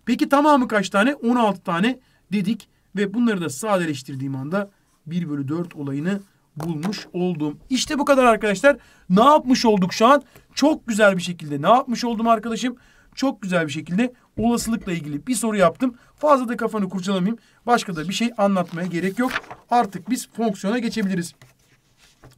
Peki tamamı kaç tane? 16 tane dedik. Ve bunları da sadeleştirdiğim anda 1 bölü 4 olayını bulmuş oldum. İşte bu kadar arkadaşlar. Ne yapmış olduk şu an? Çok güzel bir şekilde ne yapmış oldum arkadaşım? Çok güzel bir şekilde olasılıkla ilgili bir soru yaptım. Fazla da kafanı kurcalamayayım. Başka da bir şey anlatmaya gerek yok. Artık biz fonksiyona geçebiliriz.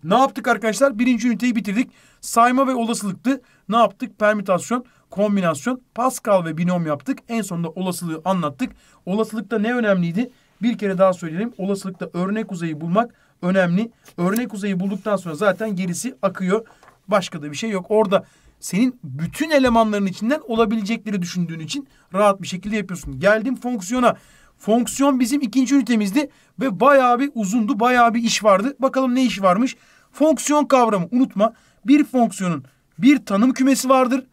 Ne yaptık arkadaşlar? Birinci üniteyi bitirdik. Sayma ve olasılıktı. Ne yaptık? Permütasyon, kombinasyon, Pascal ve binom yaptık. En sonunda olasılığı anlattık. Olasılıkta ne önemliydi? Bir kere daha söyleyelim. Olasılıkta örnek uzayı bulmak önemli. Örnek uzayı bulduktan sonra zaten gerisi akıyor. Başka da bir şey yok. Orada senin bütün elemanların içinden olabilecekleri düşündüğün için rahat bir şekilde yapıyorsun. Geldim fonksiyona. Fonksiyon bizim ikinci ünitemizdi ve bayağı bir uzundu, bayağı bir iş vardı. Bakalım ne iş varmış? Fonksiyon kavramı unutma. Bir fonksiyonun bir tanım kümesi vardır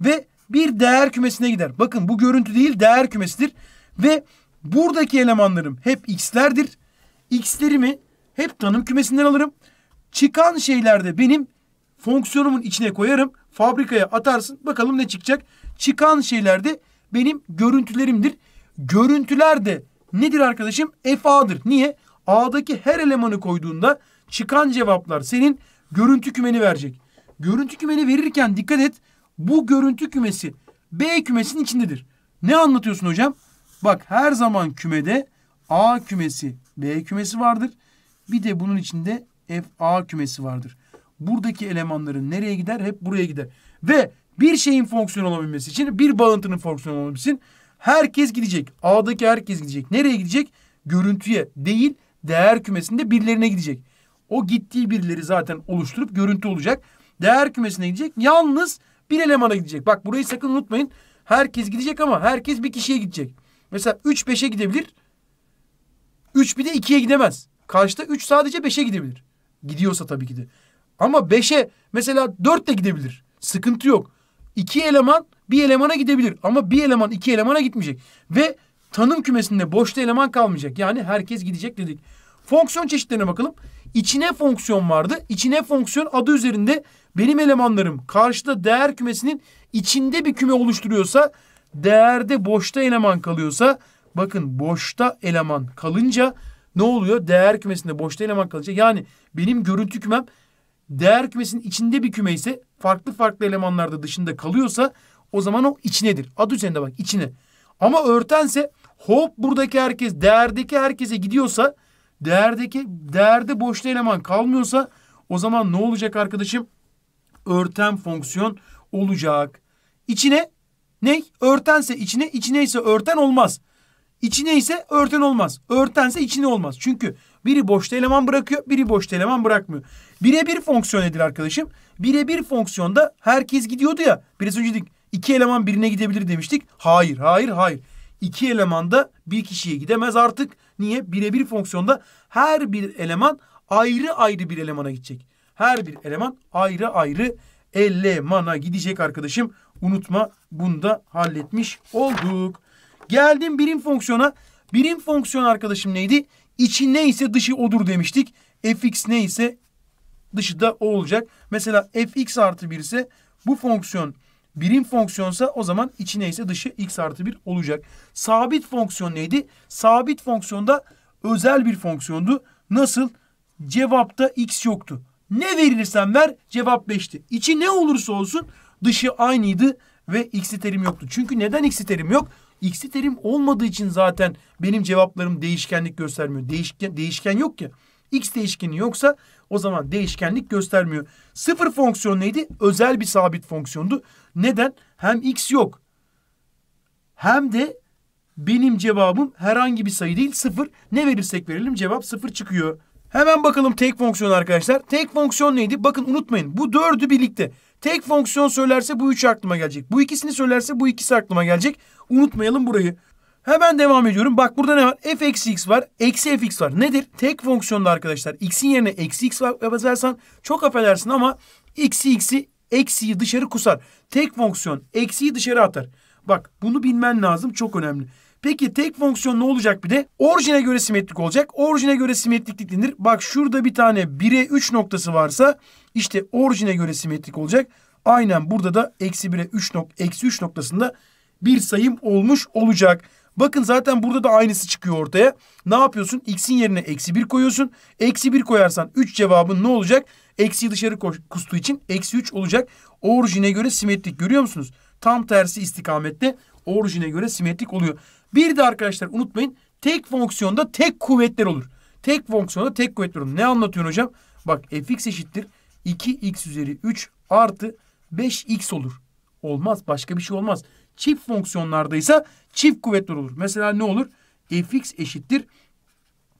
ve bir değer kümesine gider. Bakın bu görüntü değil değer kümesidir ve Buradaki elemanlarım hep x'lerdir. X'lerimi hep tanım kümesinden alırım. Çıkan şeylerde benim fonksiyonumun içine koyarım. Fabrikaya atarsın. Bakalım ne çıkacak. Çıkan şeylerde benim görüntülerimdir. Görüntüler de nedir arkadaşım? FA'dır. Niye? A'daki her elemanı koyduğunda çıkan cevaplar senin görüntü kümeni verecek. Görüntü kümeni verirken dikkat et. Bu görüntü kümesi B kümesinin içindedir. Ne anlatıyorsun hocam? Bak her zaman kümede A kümesi, B kümesi vardır. Bir de bunun içinde F A kümesi vardır. Buradaki elemanların nereye gider? Hep buraya gider. Ve bir şeyin fonksiyon olabilmesi için, bir bağıntının fonksiyon olabilmesi için herkes gidecek. A'daki herkes gidecek. Nereye gidecek? Görüntüye değil, değer kümesinde birilerine gidecek. O gittiği birileri zaten oluşturup görüntü olacak. Değer kümesine gidecek. Yalnız bir elemana gidecek. Bak burayı sakın unutmayın. Herkes gidecek ama herkes bir kişiye gidecek. Mesela 3 5'e gidebilir. 3 bir de 2'ye gidemez. Karşıda 3 sadece 5'e gidebilir. Gidiyorsa tabii ki de. Ama 5'e mesela 4 de gidebilir. Sıkıntı yok. 2 eleman bir elemana gidebilir. Ama bir eleman iki elemana gitmeyecek. Ve tanım kümesinde boşta eleman kalmayacak. Yani herkes gidecek dedik. Fonksiyon çeşitlerine bakalım. İçine fonksiyon vardı. İçine fonksiyon adı üzerinde benim elemanlarım karşıda değer kümesinin içinde bir küme oluşturuyorsa değerde boşta eleman kalıyorsa bakın boşta eleman kalınca ne oluyor? Değer kümesinde boşta eleman kalınca yani benim görüntü kümem değer kümesinin içinde bir küme ise farklı farklı elemanlarda dışında kalıyorsa o zaman o içinedir. Adı üzerinde bak içine. Ama örtense hop buradaki herkes değerdeki herkese gidiyorsa değerdeki değerde boşta eleman kalmıyorsa o zaman ne olacak arkadaşım? Örten fonksiyon olacak. İçine ne? Örtense içine, içine ise örten olmaz. İçine ise örten olmaz. Örtense içine olmaz. Çünkü biri boşta eleman bırakıyor, biri boşta eleman bırakmıyor. Birebir fonksiyon nedir arkadaşım? Birebir fonksiyonda herkes gidiyordu ya. Biraz önce dedik iki eleman birine gidebilir demiştik. Hayır, hayır, hayır. İki eleman da bir kişiye gidemez artık. Niye? Birebir fonksiyonda her bir eleman ayrı ayrı bir elemana gidecek. Her bir eleman ayrı ayrı elemana gidecek arkadaşım. Unutma bunu da halletmiş olduk. Geldim birim fonksiyona. Birim fonksiyon arkadaşım neydi? İçi neyse dışı odur demiştik. fx neyse dışı da o olacak. Mesela fx artı 1 ise bu fonksiyon birim fonksiyonsa o zaman içi neyse dışı x artı 1 olacak. Sabit fonksiyon neydi? Sabit fonksiyonda özel bir fonksiyondu. Nasıl? Cevapta x yoktu. Ne verirsen ver cevap 5'ti. İçi ne olursa olsun Dışı aynıydı ve x'i terim yoktu. Çünkü neden x'i terim yok? X'i terim olmadığı için zaten benim cevaplarım değişkenlik göstermiyor. Değişken, değişken yok ki. X değişkeni yoksa o zaman değişkenlik göstermiyor. Sıfır fonksiyon neydi? Özel bir sabit fonksiyondu. Neden? Hem x yok hem de benim cevabım herhangi bir sayı değil sıfır. Ne verirsek verelim cevap sıfır çıkıyor. Hemen bakalım tek fonksiyon arkadaşlar. Tek fonksiyon neydi? Bakın unutmayın bu dördü birlikte. Tek fonksiyon söylerse bu üç aklıma gelecek. Bu ikisini söylerse bu ikisi aklıma gelecek. Unutmayalım burayı. Hemen devam ediyorum. Bak burada ne var? f eksi x var. Eksi f x var. Nedir? Tek fonksiyonda arkadaşlar. X'in yerine eksi x yazarsan çok affedersin ama x'i x'i eksiyi dışarı kusar. Tek fonksiyon eksiyi dışarı atar. Bak bunu bilmen lazım. Çok önemli. Peki tek fonksiyon ne olacak bir de? Orijine göre simetrik olacak. Orijine göre simetriklik denir. Bak şurada bir tane 1'e 3 noktası varsa işte orijine göre simetrik olacak. Aynen burada da eksi 1'e 3 nok eksi 3 noktasında bir sayım olmuş olacak. Bakın zaten burada da aynısı çıkıyor ortaya. Ne yapıyorsun? X'in yerine eksi 1 koyuyorsun. Eksi 1 koyarsan 3 cevabın ne olacak? Eksi dışarı kustuğu için eksi 3 olacak. Orijine göre simetrik görüyor musunuz? Tam tersi istikamette orijine göre simetrik oluyor. Bir de arkadaşlar unutmayın tek fonksiyonda tek kuvvetler olur. Tek fonksiyonda tek kuvvetler olur. Ne anlatıyorum hocam? Bak fx eşittir 2x üzeri 3 artı 5x olur. Olmaz. Başka bir şey olmaz. Çift fonksiyonlardaysa çift kuvvetler olur. Mesela ne olur? fx eşittir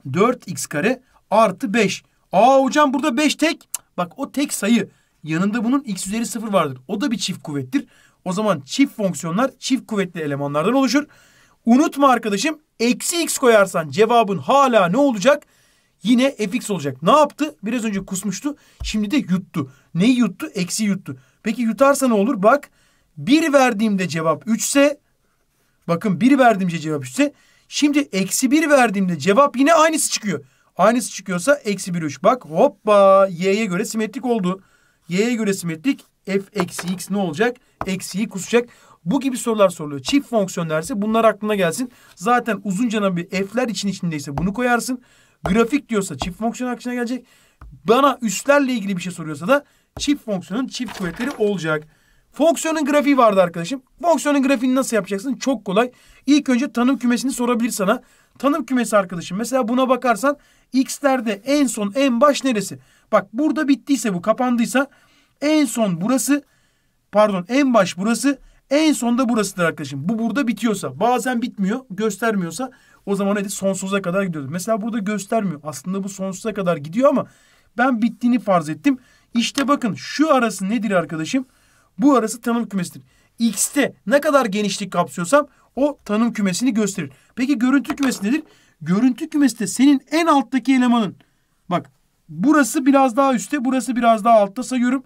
4x kare artı 5. Aa hocam burada 5 tek. Bak o tek sayı. Yanında bunun x üzeri 0 vardır. O da bir çift kuvvettir. O zaman çift fonksiyonlar çift kuvvetli elemanlardan oluşur. Unutma arkadaşım eksi x koyarsan cevabın hala ne olacak? Yine fx olacak. Ne yaptı? Biraz önce kusmuştu. Şimdi de yuttu. Neyi yuttu? Eksi yuttu. Peki yutarsa ne olur? Bak 1 verdiğimde cevap 3 ise bakın 1 verdiğimde cevap 3 ise şimdi eksi 1 verdiğimde cevap yine aynısı çıkıyor. Aynısı çıkıyorsa eksi 1 3. Bak hoppa y'ye göre simetrik oldu. Y'ye göre simetrik f eksi x ne olacak? Eksi y kusacak. Bu gibi sorular soruluyor. Çift fonksiyonlar ise bunlar aklına gelsin. Zaten uzunca bir f'ler için içindeyse bunu koyarsın. Grafik diyorsa çift fonksiyon akışına gelecek. Bana üstlerle ilgili bir şey soruyorsa da çift fonksiyonun çift kuvvetleri olacak. Fonksiyonun grafiği vardı arkadaşım. Fonksiyonun grafiğini nasıl yapacaksın? Çok kolay. İlk önce tanım kümesini sorabilir sana. Tanım kümesi arkadaşım. Mesela buna bakarsan x'lerde en son en baş neresi? Bak burada bittiyse bu kapandıysa en son burası pardon en baş burası en son da burasıdır arkadaşım. Bu burada bitiyorsa bazen bitmiyor göstermiyorsa o zaman hadi sonsuza kadar gidiyordu. Mesela burada göstermiyor. Aslında bu sonsuza kadar gidiyor ama ben bittiğini farz ettim. İşte bakın şu arası nedir arkadaşım? Bu arası tanım kümesidir. X'te ne kadar genişlik kapsıyorsam o tanım kümesini gösterir. Peki görüntü kümesi nedir? Görüntü kümesi de senin en alttaki elemanın. Bak burası biraz daha üstte burası biraz daha altta sayıyorum.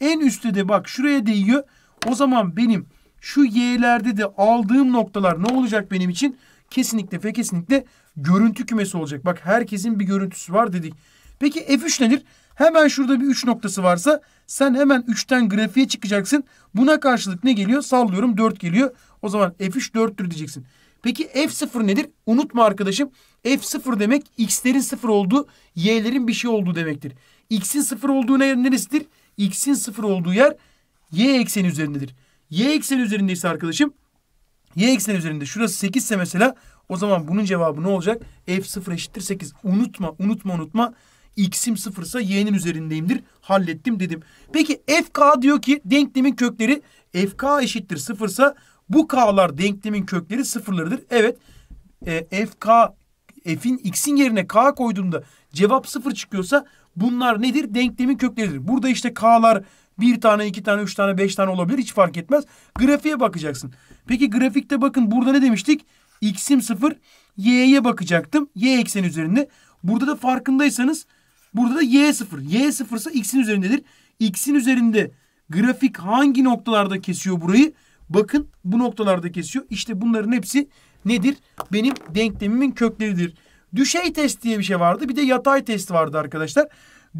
En üstte de bak şuraya değiyor. O zaman benim şu y'lerde de aldığım noktalar ne olacak benim için? kesinlikle ve kesinlikle görüntü kümesi olacak. Bak herkesin bir görüntüsü var dedik. Peki F3 nedir? Hemen şurada bir 3 noktası varsa sen hemen 3'ten grafiğe çıkacaksın. Buna karşılık ne geliyor? Sallıyorum 4 geliyor. O zaman F3 4'tür diyeceksin. Peki F0 nedir? Unutma arkadaşım. F0 demek x'lerin 0 olduğu, y'lerin bir şey olduğu demektir. X'in 0 olduğu yer neresidir? X'in 0 olduğu yer y ekseni üzerindedir. Y ekseni üzerindeyse arkadaşım Y ekseni üzerinde şurası 8 ise mesela o zaman bunun cevabı ne olacak? F0 eşittir 8. Unutma, unutma, unutma. X'im 0 ise Y'nin üzerindeyimdir. Hallettim dedim. Peki FK diyor ki denklemin kökleri FK eşittir 0 ise bu K'lar denklemin kökleri sıfırlarıdır. Evet e, FK F'in X'in yerine K koyduğunda cevap 0 çıkıyorsa bunlar nedir? Denklemin kökleridir. Burada işte K'lar bir tane, iki tane, üç tane, beş tane olabilir. Hiç fark etmez. Grafiğe bakacaksın. Peki grafikte bakın burada ne demiştik? X'im sıfır. Y'ye bakacaktım. Y eksen üzerinde. Burada da farkındaysanız burada da Y sıfır. Y sıfırsa X'in üzerindedir. X'in üzerinde grafik hangi noktalarda kesiyor burayı? Bakın bu noktalarda kesiyor. İşte bunların hepsi nedir? Benim denklemimin kökleridir. Düşey test diye bir şey vardı. Bir de yatay test vardı arkadaşlar.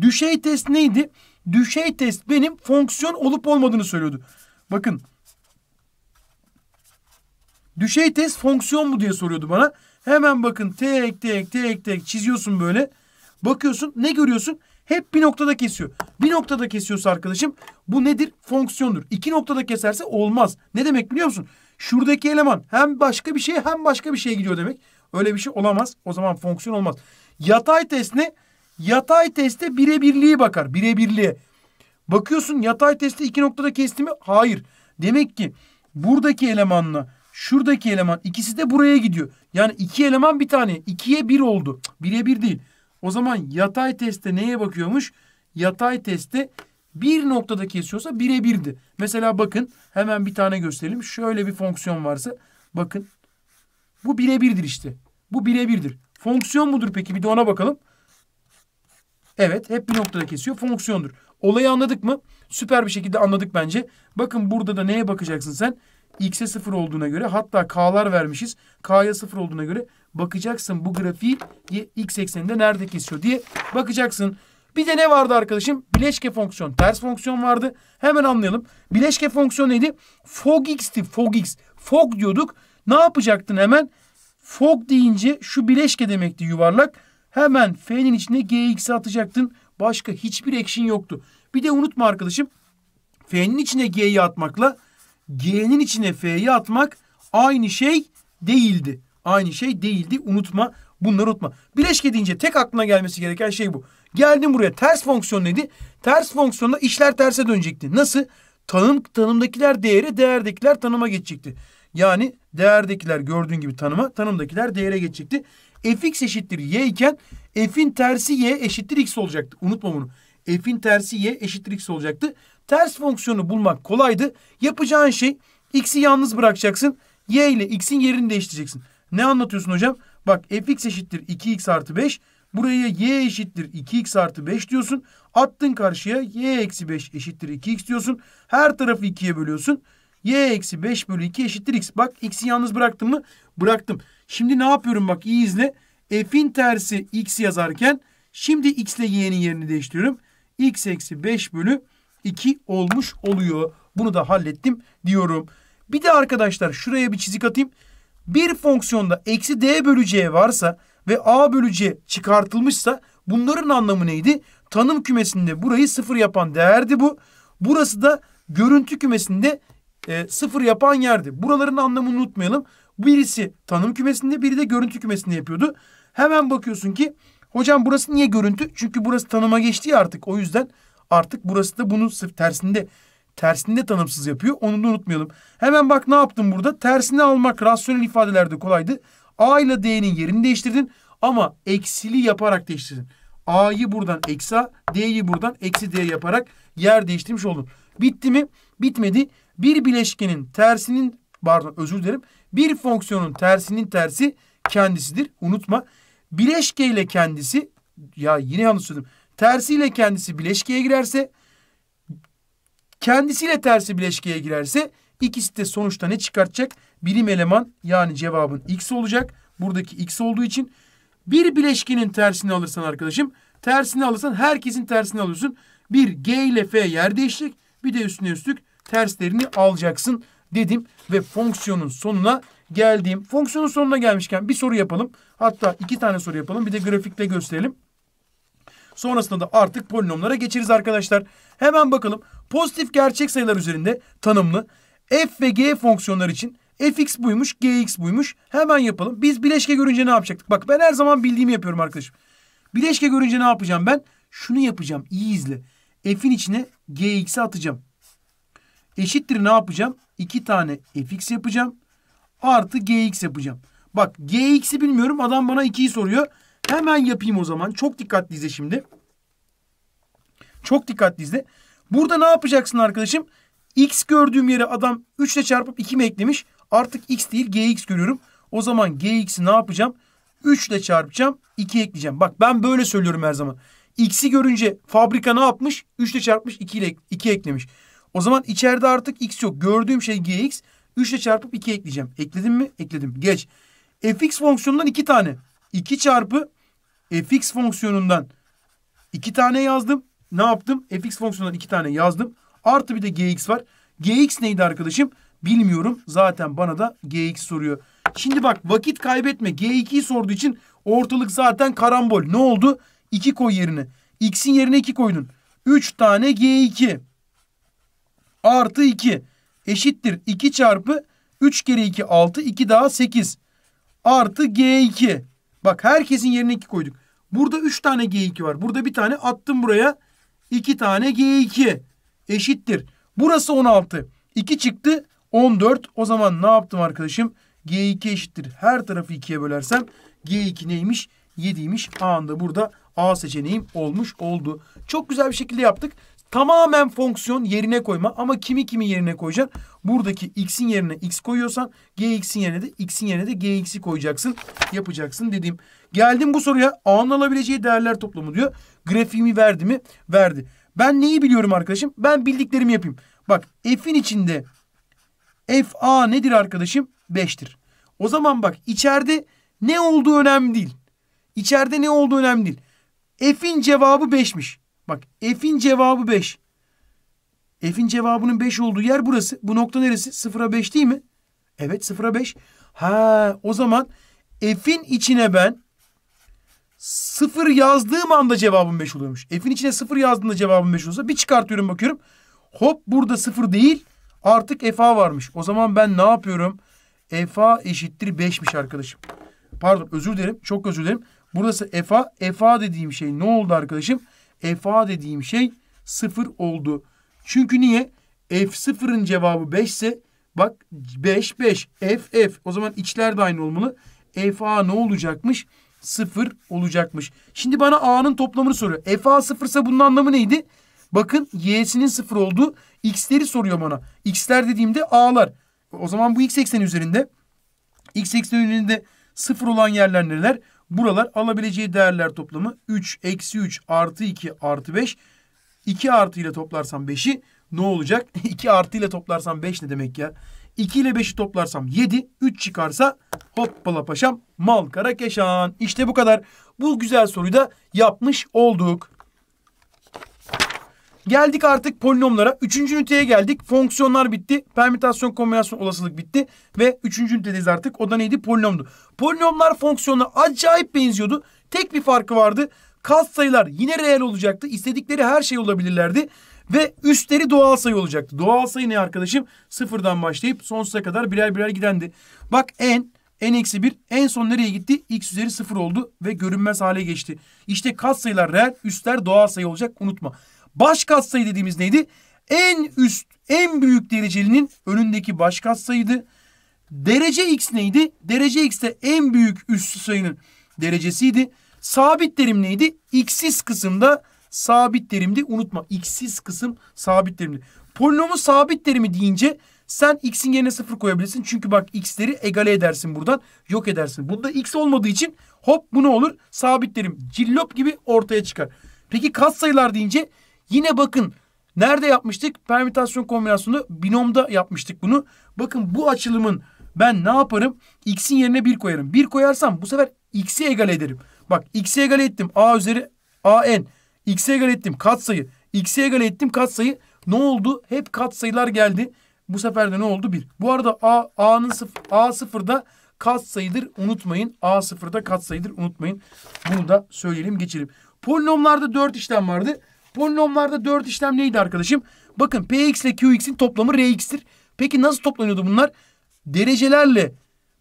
Düşey test neydi? düşey test benim fonksiyon olup olmadığını söylüyordu. Bakın. Düşey test fonksiyon mu diye soruyordu bana. Hemen bakın tek tek tek tek çiziyorsun böyle. Bakıyorsun ne görüyorsun? Hep bir noktada kesiyor. Bir noktada kesiyorsa arkadaşım bu nedir? Fonksiyondur. İki noktada keserse olmaz. Ne demek biliyor musun? Şuradaki eleman hem başka bir şeye hem başka bir şeye gidiyor demek. Öyle bir şey olamaz. O zaman fonksiyon olmaz. Yatay test ne? Yatay teste birebirliği bakar. birebirliği Bakıyorsun yatay teste iki noktada kesti mi? Hayır. Demek ki buradaki elemanla şuradaki eleman ikisi de buraya gidiyor. Yani iki eleman bir tane. ikiye bir oldu. Birebir değil. O zaman yatay teste neye bakıyormuş? Yatay teste bir noktada kesiyorsa birebirdi. Mesela bakın hemen bir tane gösterelim. Şöyle bir fonksiyon varsa bakın. Bu birebirdir işte. Bu birebirdir. Fonksiyon mudur peki? Bir de ona bakalım. Evet hep bir noktada kesiyor. Fonksiyondur. Olayı anladık mı? Süper bir şekilde anladık bence. Bakın burada da neye bakacaksın sen? X'e sıfır olduğuna göre hatta K'lar vermişiz. K'ya sıfır olduğuna göre bakacaksın bu grafiği X ekseninde nerede kesiyor diye bakacaksın. Bir de ne vardı arkadaşım? Bileşke fonksiyon. Ters fonksiyon vardı. Hemen anlayalım. Bileşke fonksiyon neydi? Fog x'ti. Fog x. Fog diyorduk. Ne yapacaktın hemen? Fog deyince şu bileşke demekti yuvarlak. Hemen F'nin içine GX'i atacaktın. Başka hiçbir ekşin yoktu. Bir de unutma arkadaşım. F'nin içine G'yi atmakla G'nin içine F'yi atmak aynı şey değildi. Aynı şey değildi. Unutma. Bunları unutma. Bileşke deyince tek aklına gelmesi gereken şey bu. Geldim buraya. Ters fonksiyon neydi? Ters fonksiyonda işler terse dönecekti. Nasıl? Tanım tanımdakiler değere, değerdekiler tanıma geçecekti. Yani değerdekiler gördüğün gibi tanıma, tanımdakiler değere geçecekti fx eşittir y iken f'in tersi y eşittir x olacaktı. Unutma bunu. F'in tersi y eşittir x olacaktı. Ters fonksiyonu bulmak kolaydı. Yapacağın şey x'i yalnız bırakacaksın. y ile x'in yerini değiştireceksin. Ne anlatıyorsun hocam? Bak fx eşittir 2x artı 5. Buraya y eşittir 2x artı 5 diyorsun. Attın karşıya y eksi 5 eşittir 2x diyorsun. Her tarafı 2'ye bölüyorsun. y eksi 5 bölü 2 eşittir x. Bak x'i yalnız bıraktım mı? Bıraktım. Şimdi ne yapıyorum bak iyi izle. F'in tersi x yazarken şimdi x ile y'nin yerini değiştiriyorum. x eksi 5 bölü 2 olmuş oluyor. Bunu da hallettim diyorum. Bir de arkadaşlar şuraya bir çizik atayım. Bir fonksiyonda eksi d bölü c varsa ve a bölü c çıkartılmışsa bunların anlamı neydi? Tanım kümesinde burayı sıfır yapan değerdi bu. Burası da görüntü kümesinde e, sıfır yapan yerdi. Buraların anlamını unutmayalım. Birisi tanım kümesinde biri de görüntü kümesinde yapıyordu. Hemen bakıyorsun ki hocam burası niye görüntü? Çünkü burası tanıma geçti ya artık. O yüzden artık burası da bunu sırf tersinde tersinde tanımsız yapıyor. Onu da unutmayalım. Hemen bak ne yaptım burada? Tersini almak rasyonel ifadelerde kolaydı. A ile D'nin yerini değiştirdin ama eksili yaparak değiştirdin. A'yı buradan eksi A, D'yi buradan eksi D yaparak yer değiştirmiş oldun. Bitti mi? Bitmedi. Bir bileşkenin tersinin pardon özür dilerim. Bir fonksiyonun tersinin tersi kendisidir. Unutma. Bileşke ile kendisi ya yine yanlış söyledim. Tersiyle kendisi bileşkeye girerse kendisiyle tersi bileşkeye girerse ikisi de sonuçta ne çıkartacak? Birim eleman yani cevabın x olacak. Buradaki x olduğu için bir bileşkenin tersini alırsan arkadaşım tersini alırsan herkesin tersini alıyorsun. Bir g ile f yer değişecek. Bir de üstüne üstlük terslerini alacaksın dedim ve fonksiyonun sonuna geldim. Fonksiyonun sonuna gelmişken bir soru yapalım. Hatta iki tane soru yapalım. Bir de grafikle gösterelim. Sonrasında da artık polinomlara geçeriz arkadaşlar. Hemen bakalım. Pozitif gerçek sayılar üzerinde tanımlı f ve g fonksiyonları için fx buymuş, gx buymuş. Hemen yapalım. Biz bileşke görünce ne yapacaktık? Bak ben her zaman bildiğimi yapıyorum arkadaşım. Bileşke görünce ne yapacağım ben? Şunu yapacağım. İyi izle. F'in içine gx'i atacağım. Eşittir ne yapacağım? iki tane fx yapacağım. Artı gx yapacağım. Bak gx'i bilmiyorum. Adam bana 2'yi soruyor. Hemen yapayım o zaman. Çok dikkatli izle şimdi. Çok dikkatli izle. Burada ne yapacaksın arkadaşım? X gördüğüm yere adam 3 ile çarpıp 2 mi eklemiş? Artık x değil gx görüyorum. O zaman gx'i ne yapacağım? 3 ile çarpacağım. 2 ekleyeceğim. Bak ben böyle söylüyorum her zaman. X'i görünce fabrika ne yapmış? 3 ile çarpmış 2 ile 2 eklemiş. O zaman içeride artık x yok. Gördüğüm şey gx. 3 ile çarpıp 2 ekleyeceğim. Ekledim mi? Ekledim. Geç. fx fonksiyonundan 2 tane. 2 çarpı fx fonksiyonundan 2 tane yazdım. Ne yaptım? fx fonksiyonundan 2 tane yazdım. Artı bir de gx var. gx neydi arkadaşım? Bilmiyorum. Zaten bana da gx soruyor. Şimdi bak vakit kaybetme. G2'yi sorduğu için ortalık zaten karambol. Ne oldu? 2 koy yerine. X'in yerine 2 koydun. 3 tane G2 artı 2 eşittir 2 çarpı 3 kere 2 6 2 daha 8 artı G2. Bak herkesin yerine 2 koyduk. Burada 3 tane G2 var. Burada bir tane attım buraya. 2 tane G2 eşittir. Burası 16. 2 çıktı 14. O zaman ne yaptım arkadaşım? G2 eşittir. Her tarafı 2'ye bölersem G2 neymiş? 7'ymiş. A anda burada A seçeneğim olmuş oldu. Çok güzel bir şekilde yaptık. Tamamen fonksiyon yerine koyma ama kimi kimi yerine koyacaksın? Buradaki x'in yerine x koyuyorsan gx'in yerine de x'in yerine de gx'i koyacaksın. Yapacaksın dediğim. Geldim bu soruya A'nın alabileceği değerler toplamı diyor. Grafiğimi verdi mi? Verdi. Ben neyi biliyorum arkadaşım? Ben bildiklerimi yapayım. Bak f'in içinde f a nedir arkadaşım? 5'tir. O zaman bak içeride ne olduğu önemli değil. İçeride ne olduğu önemli değil. F'in cevabı 5'miş. Bak f'in cevabı 5. F'in cevabının 5 olduğu yer burası. Bu nokta neresi? 0'a 5 değil mi? Evet 0'a 5. Ha o zaman f'in içine ben 0 yazdığım anda cevabım 5 oluyormuş. F'in içine 0 yazdığında cevabım 5 olsa bir çıkartıyorum bakıyorum. Hop burada 0 değil artık f'a varmış. O zaman ben ne yapıyorum? f'a eşittir 5'miş arkadaşım. Pardon özür dilerim çok özür dilerim. Burası f'a. f'a dediğim şey ne oldu arkadaşım? Efa dediğim şey sıfır oldu. Çünkü niye? f sıfırın cevabı 5 ise bak 5 5 F F o zaman içler de aynı olmalı. FA ne olacakmış? Sıfır olacakmış. Şimdi bana A'nın toplamını soruyor. FA sıfırsa bunun anlamı neydi? Bakın Y'sinin sıfır olduğu X'leri soruyor bana. X'ler dediğimde A'lar. O zaman bu X ekseni üzerinde. X ekseni üzerinde sıfır olan yerler neler? Buralar alabileceği değerler toplamı 3, eksi 3, artı 2, artı 5. 2 artı ile toplarsam 5'i ne olacak? 2 artı ile toplarsam 5 ne demek ya? 2 ile 5'i toplarsam 7, 3 çıkarsa hoppala paşam mal kara keşan. İşte bu kadar. Bu güzel soruyu da yapmış olduk. Geldik artık polinomlara. Üçüncü üniteye geldik. Fonksiyonlar bitti. Permütasyon kombinasyon olasılık bitti. Ve üçüncü ünitedeyiz artık. O da neydi? Polinomdu. Polinomlar fonksiyonuna acayip benziyordu. Tek bir farkı vardı. Kat sayılar yine reel olacaktı. İstedikleri her şey olabilirlerdi. Ve üstleri doğal sayı olacaktı. Doğal sayı ne arkadaşım? Sıfırdan başlayıp sonsuza kadar birer birer gidendi. Bak n n eksi bir. en son nereye gitti? x üzeri sıfır oldu ve görünmez hale geçti. İşte kat sayılar reel, üstler doğal sayı olacak unutma. Baş katsayı dediğimiz neydi? En üst, en büyük derecelinin önündeki baş katsayıydı. Derece x neydi? Derece x de en büyük üssü sayının derecesiydi. Sabit terim neydi? X'siz kısımda sabit terimdi. Unutma x'siz kısım sabit terimdi. Polinomu sabit terimi deyince sen x'in yerine sıfır koyabilirsin. Çünkü bak x'leri egale edersin buradan. Yok edersin. Bunda x olmadığı için hop bu ne olur? Sabit terim cillop gibi ortaya çıkar. Peki katsayılar deyince Yine bakın nerede yapmıştık? Permütasyon kombinasyonu binomda yapmıştık bunu. Bakın bu açılımın ben ne yaparım? X'in yerine 1 koyarım. 1 koyarsam bu sefer X'i egal ederim. Bak X'i egal ettim. A üzeri a n. X'e egal ettim katsayı. X'e egal ettim katsayı. Ne oldu? Hep katsayılar geldi. Bu sefer de ne oldu? 1. Bu arada A, A'nın sıfır, A da katsayıdır unutmayın. A da katsayıdır unutmayın. Bunu da söyleyelim geçelim. Polinomlarda 4 işlem vardı. Polinomlarda 4 işlem neydi arkadaşım? Bakın Px ile Qx'in toplamı Rx'tir. Peki nasıl toplanıyordu bunlar? Derecelerle.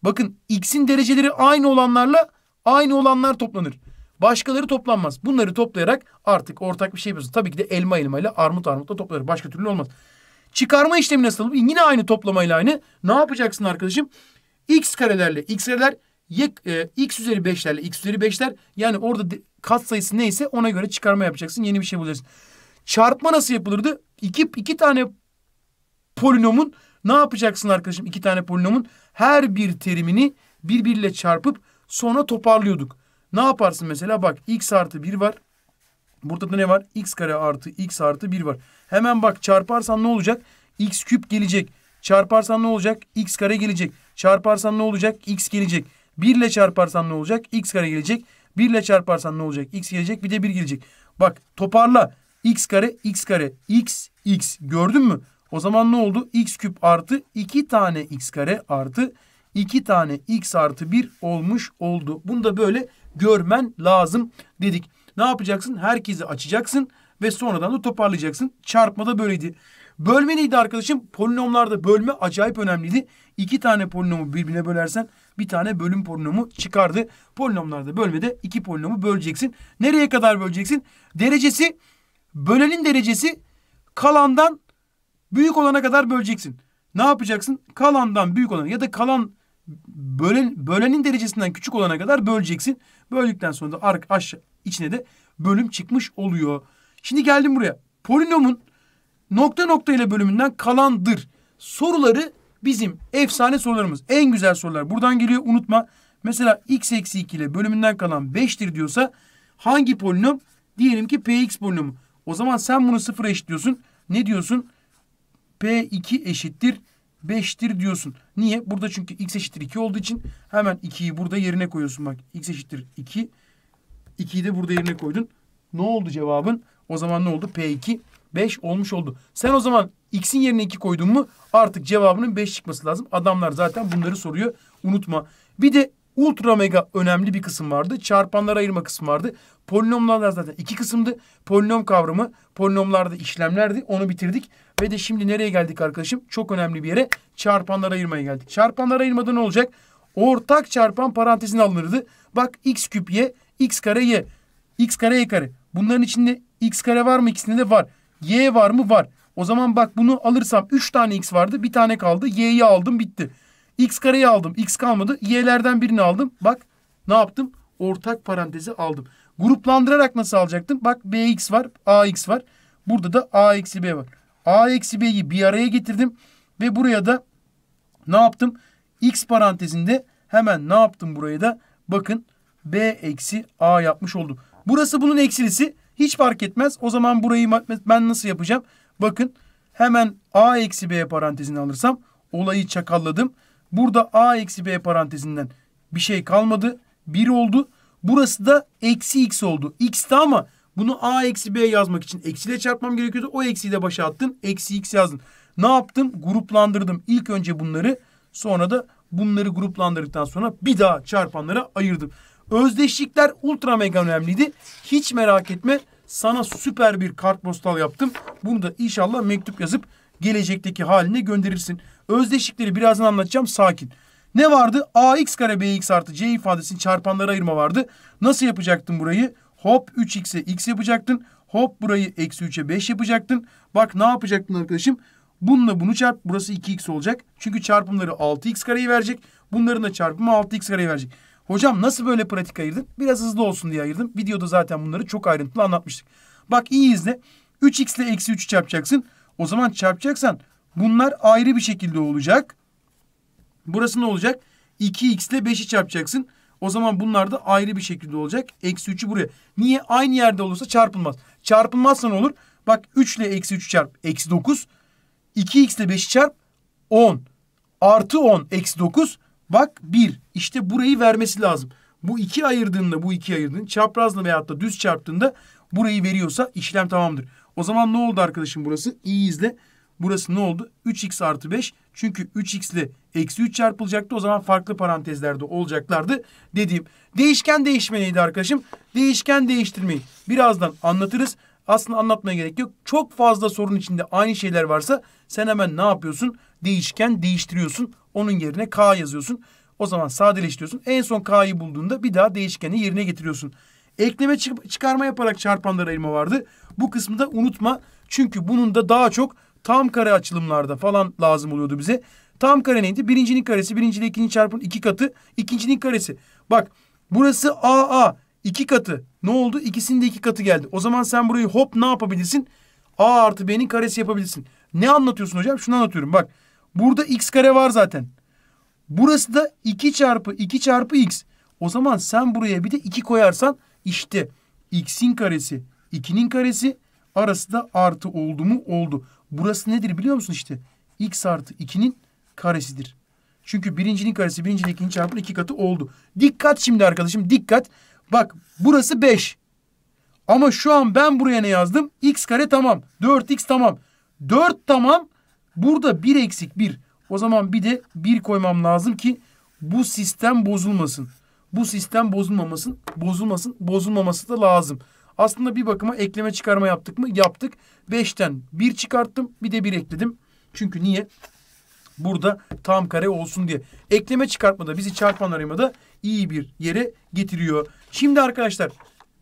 Bakın x'in dereceleri aynı olanlarla aynı olanlar toplanır. Başkaları toplanmaz. Bunları toplayarak artık ortak bir şey yapıyorsun. Tabii ki de elma elma ile armut armutla toplar. Başka türlü olmaz. Çıkarma işlemi nasıl? Yine aynı toplamayla aynı. Ne yapacaksın arkadaşım? X karelerle. X kareler y, e, x üzeri 5'lerle x üzeri 5'ler yani orada de, kat sayısı neyse ona göre çıkarma yapacaksın. Yeni bir şey bulacaksın. Çarpma nasıl yapılırdı? İki, iki tane polinomun ne yapacaksın arkadaşım? İki tane polinomun her bir terimini birbiriyle çarpıp sonra toparlıyorduk. Ne yaparsın mesela? Bak x artı 1 var. Burada da ne var? x kare artı x artı 1 var. Hemen bak çarparsan ne olacak? x küp gelecek. Çarparsan ne olacak? x kare gelecek. Çarparsan ne olacak? x gelecek. 1 ile çarparsan ne olacak? X kare gelecek. 1 ile çarparsan ne olacak? X gelecek bir de 1 gelecek. Bak toparla. X kare X kare X X gördün mü? O zaman ne oldu? X küp artı 2 tane X kare artı 2 tane X artı 1 olmuş oldu. Bunu da böyle görmen lazım dedik. Ne yapacaksın? Herkesi açacaksın ve sonradan da toparlayacaksın. Çarpma da böyleydi. Bölme neydi arkadaşım? Polinomlarda bölme acayip önemliydi. İki tane polinomu birbirine bölersen bir tane bölüm polinomu çıkardı. Polinomlarda bölmede iki polinomu böleceksin. Nereye kadar böleceksin? Derecesi bölenin derecesi kalandan büyük olana kadar böleceksin. Ne yapacaksın? Kalandan büyük olan ya da kalan bölen, bölenin derecesinden küçük olana kadar böleceksin. Böldükten sonra da ark aşağı içine de bölüm çıkmış oluyor. Şimdi geldim buraya. Polinomun nokta nokta ile bölümünden kalandır. Soruları bizim efsane sorularımız. En güzel sorular buradan geliyor unutma. Mesela x eksi 2 ile bölümünden kalan 5'tir diyorsa hangi polinom? Diyelim ki px polinomu. O zaman sen bunu sıfıra eşitliyorsun. Ne diyorsun? p2 eşittir 5'tir diyorsun. Niye? Burada çünkü x eşittir 2 olduğu için hemen 2'yi burada yerine koyuyorsun. Bak x eşittir 2. 2'yi de burada yerine koydun. Ne oldu cevabın? O zaman ne oldu? P2 5 olmuş oldu. Sen o zaman X'in yerine 2 koydun mu artık cevabının 5 çıkması lazım. Adamlar zaten bunları soruyor. Unutma. Bir de ultra mega önemli bir kısım vardı. Çarpanlara ayırma kısmı vardı. Polinomlar zaten iki kısımdı. Polinom kavramı polinomlarda işlemlerdi. Onu bitirdik. Ve de şimdi nereye geldik arkadaşım? Çok önemli bir yere çarpanlara ayırmaya geldik. Çarpanlara ayırmada ne olacak? Ortak çarpan parantezine alınırdı. Bak x küp y, x kare y, x kare y kare. Bunların içinde x kare var mı? İkisinde de var. Y var mı? Var. O zaman bak bunu alırsam üç tane x vardı bir tane kaldı. Y'yi aldım bitti. X kareyi aldım. X kalmadı. Y'lerden birini aldım. Bak ne yaptım? Ortak parantezi aldım. Gruplandırarak nasıl alacaktım? Bak bx var ax var. Burada da a eksi b var. a eksi b'yi bir araya getirdim. Ve buraya da ne yaptım? X parantezinde hemen ne yaptım buraya da? Bakın b eksi a yapmış oldum. Burası bunun eksilisi. Hiç fark etmez. O zaman burayı ben nasıl yapacağım? Bakın hemen a eksi b parantezini alırsam olayı çakalladım. Burada a eksi b parantezinden bir şey kalmadı. 1 oldu. Burası da eksi x oldu. X'ti ama bunu a eksi b yazmak için eksiyle çarpmam gerekiyordu. O eksiyi de başa attın. Eksi x yazdın. Ne yaptım? Gruplandırdım. İlk önce bunları sonra da bunları gruplandırdıktan sonra bir daha çarpanlara ayırdım. Özdeşlikler ultra mega önemliydi. Hiç merak etme sana süper bir kartpostal yaptım. Bunu da inşallah mektup yazıp gelecekteki haline gönderirsin. Özdeşlikleri birazdan anlatacağım sakin. Ne vardı? AX kare BX artı C ifadesinin çarpanlara ayırma vardı. Nasıl yapacaktın burayı? Hop 3x'e x yapacaktın. Hop burayı eksi 3'e 5 yapacaktın. Bak ne yapacaktın arkadaşım? Bununla bunu çarp. Burası 2x olacak. Çünkü çarpımları 6x kareyi verecek. Bunların da çarpımı 6x kareyi verecek. Hocam nasıl böyle pratik ayırdın? Biraz hızlı olsun diye ayırdım. Videoda zaten bunları çok ayrıntılı anlatmıştık. Bak iyi izle. 3x ile eksi 3'ü çarpacaksın. O zaman çarpacaksan bunlar ayrı bir şekilde olacak. Burası ne olacak? 2x ile 5'i çarpacaksın. O zaman bunlar da ayrı bir şekilde olacak. Eksi 3'ü buraya. Niye? Aynı yerde olursa çarpılmaz. Çarpılmazsa ne olur? Bak 3 ile eksi 3 çarp. Eksi 9. 2x ile 5'i çarp. 10. Artı 10. Eksi 9. Bak bir işte burayı vermesi lazım. Bu iki ayırdığında bu iki ayırdığında çaprazla veyahut da düz çarptığında burayı veriyorsa işlem tamamdır. O zaman ne oldu arkadaşım burası? İyi izle. Burası ne oldu? 3x artı 5. Çünkü 3x ile eksi 3 çarpılacaktı. O zaman farklı parantezlerde olacaklardı dediğim. Değişken değişme neydi arkadaşım? Değişken değiştirmeyi birazdan anlatırız. Aslında anlatmaya gerek yok. Çok fazla sorun içinde aynı şeyler varsa sen hemen ne yapıyorsun? Değişken değiştiriyorsun. Onun yerine K yazıyorsun. O zaman sadeleştiriyorsun. En son K'yı bulduğunda bir daha değişkeni yerine getiriyorsun. Ekleme çık çıkarma yaparak çarpanlara ayırma vardı. Bu kısmı da unutma. Çünkü bunun da daha çok tam kare açılımlarda falan lazım oluyordu bize. Tam kare neydi? Birincinin karesi. Birinciyle ikincinin çarpın iki katı. ikincinin karesi. Bak burası AA. iki katı. Ne oldu? İkisinin de iki katı geldi. O zaman sen burayı hop ne yapabilirsin? A artı B'nin karesi yapabilirsin. Ne anlatıyorsun hocam? Şunu anlatıyorum. Bak Burada x kare var zaten. Burası da 2 çarpı 2 çarpı x. O zaman sen buraya bir de 2 koyarsan işte x'in karesi 2'nin karesi arası da artı oldu mu oldu. Burası nedir biliyor musun işte? x artı 2'nin karesidir. Çünkü birincinin karesi birincinin ikinci çarpı iki katı oldu. Dikkat şimdi arkadaşım dikkat. Bak burası 5. Ama şu an ben buraya ne yazdım? x kare tamam. 4x tamam. 4 tamam. Burada bir eksik bir. O zaman bir de bir koymam lazım ki bu sistem bozulmasın. Bu sistem bozulmamasın, bozulmasın, bozulmaması da lazım. Aslında bir bakıma ekleme çıkarma yaptık mı? Yaptık. 5'ten 1 çıkarttım, bir de 1 ekledim. Çünkü niye? Burada tam kare olsun diye. Ekleme çıkartmada bizi çarpan aramada iyi bir yere getiriyor. Şimdi arkadaşlar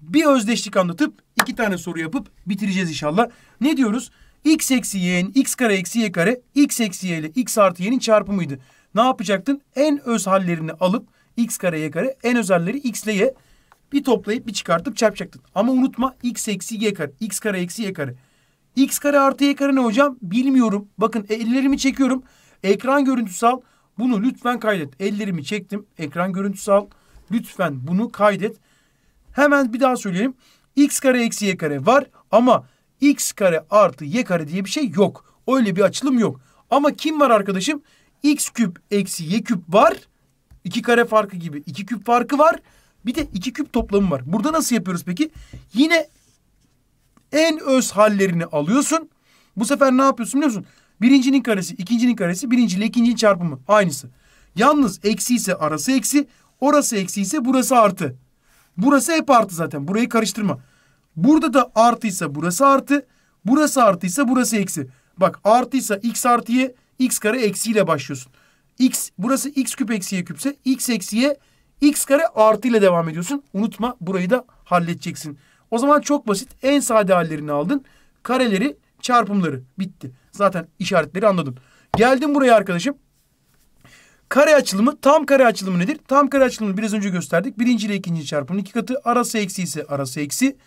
bir özdeşlik anlatıp iki tane soru yapıp bitireceğiz inşallah. Ne diyoruz? x eksi y'nin x kare eksi y kare x eksi y ile x artı y'nin çarpımıydı. Ne yapacaktın? En öz hallerini alıp x kare y kare en öz halleri x ile y bir toplayıp bir çıkartıp çarpacaktın. Ama unutma x eksi y kare x kare eksi y kare. x kare artı y kare ne hocam? Bilmiyorum. Bakın e, ellerimi çekiyorum. Ekran görüntüsü al. Bunu lütfen kaydet. Ellerimi çektim. Ekran görüntüsü al. Lütfen bunu kaydet. Hemen bir daha söyleyeyim. x kare eksi y kare var ama x kare artı y kare diye bir şey yok. Öyle bir açılım yok. Ama kim var arkadaşım? x küp eksi y küp var. 2 kare farkı gibi 2 küp farkı var. Bir de 2 küp toplamı var. Burada nasıl yapıyoruz peki? Yine en öz hallerini alıyorsun. Bu sefer ne yapıyorsun biliyor musun? Birincinin karesi, ikincinin karesi, birinci ile ikincinin çarpımı. Aynısı. Yalnız eksi ise arası eksi, orası eksi ise burası artı. Burası hep artı zaten. Burayı karıştırma. Burada da artıysa burası artı. Burası artıysa burası eksi. Bak artıysa x artıya x kare eksiyle başlıyorsun. x burası x küp eksiye küpse x eksiye x kare artı ile devam ediyorsun. Unutma burayı da halledeceksin. O zaman çok basit en sade hallerini aldın. Kareleri çarpımları bitti. Zaten işaretleri anladın. Geldim buraya arkadaşım. Kare açılımı tam kare açılımı nedir? Tam kare açılımını biraz önce gösterdik. Birinci ile ikinci çarpımın iki katı. Arası eksi ise arası eksi.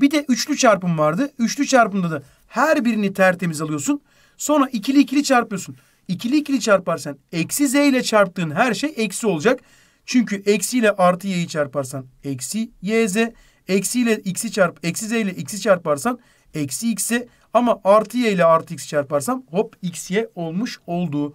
Bir de üçlü çarpım vardı. Üçlü çarpımda da her birini tertemiz alıyorsun. Sonra ikili ikili çarpıyorsun. İkili ikili çarparsan eksi z ile çarptığın her şey eksi olacak. Çünkü eksi ile artı y'yi çarparsan eksi yz. Eksi ile x'i çarp, eksi z ile x'i çarparsan eksi x'e ama artı y ile artı x çarparsam hop x y olmuş oldu.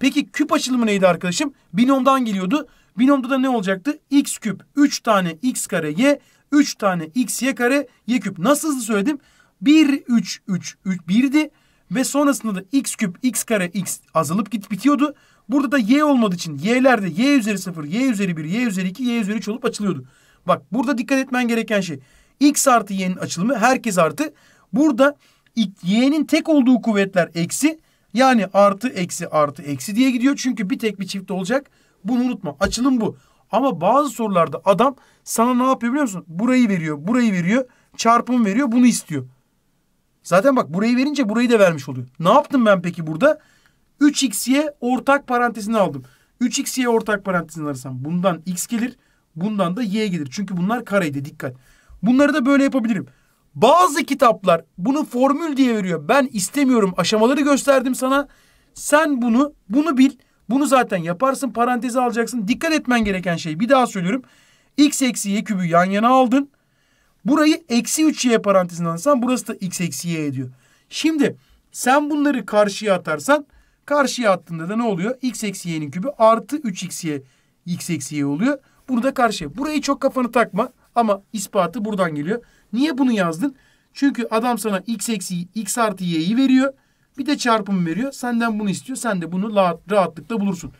Peki küp açılımı neydi arkadaşım? Binomdan geliyordu. Binomda da ne olacaktı? x küp 3 tane x kare y 3 tane x y kare y küp. Nasıl hızlı söyledim? 1 3 3 3 1'di ve sonrasında da x küp x kare x azalıp git bitiyordu. Burada da y olmadığı için y'ler de y üzeri 0, y üzeri 1, y üzeri 2, y üzeri 3 olup açılıyordu. Bak burada dikkat etmen gereken şey x artı y'nin açılımı herkes artı. Burada y'nin tek olduğu kuvvetler eksi yani artı eksi artı eksi diye gidiyor. Çünkü bir tek bir çift olacak. Bunu unutma. Açılım bu. Ama bazı sorularda adam sana ne yapıyor biliyor musun? Burayı veriyor, burayı veriyor, çarpım veriyor, bunu istiyor. Zaten bak burayı verince burayı da vermiş oluyor. Ne yaptım ben peki burada? 3x'ye ortak parantezini aldım. 3x'ye ortak parantezini alırsam bundan x gelir, bundan da y gelir. Çünkü bunlar kareydi dikkat. Bunları da böyle yapabilirim. Bazı kitaplar bunu formül diye veriyor. Ben istemiyorum aşamaları gösterdim sana. Sen bunu, bunu bil. Bunu zaten yaparsın paranteze alacaksın. Dikkat etmen gereken şey bir daha söylüyorum. X eksi Y kübü yan yana aldın. Burayı eksi 3Y parantezine alırsan burası da X eksi Y ediyor. Şimdi sen bunları karşıya atarsan karşıya attığında da ne oluyor? X eksi Y'nin kübü artı 3 x y X eksi Y oluyor. Bunu da karşıya. Burayı çok kafanı takma ama ispatı buradan geliyor. Niye bunu yazdın? Çünkü adam sana x eksi x artı y'yi veriyor. Bir de çarpım veriyor. Senden bunu istiyor. Sen de bunu rahatlıkla bulursun.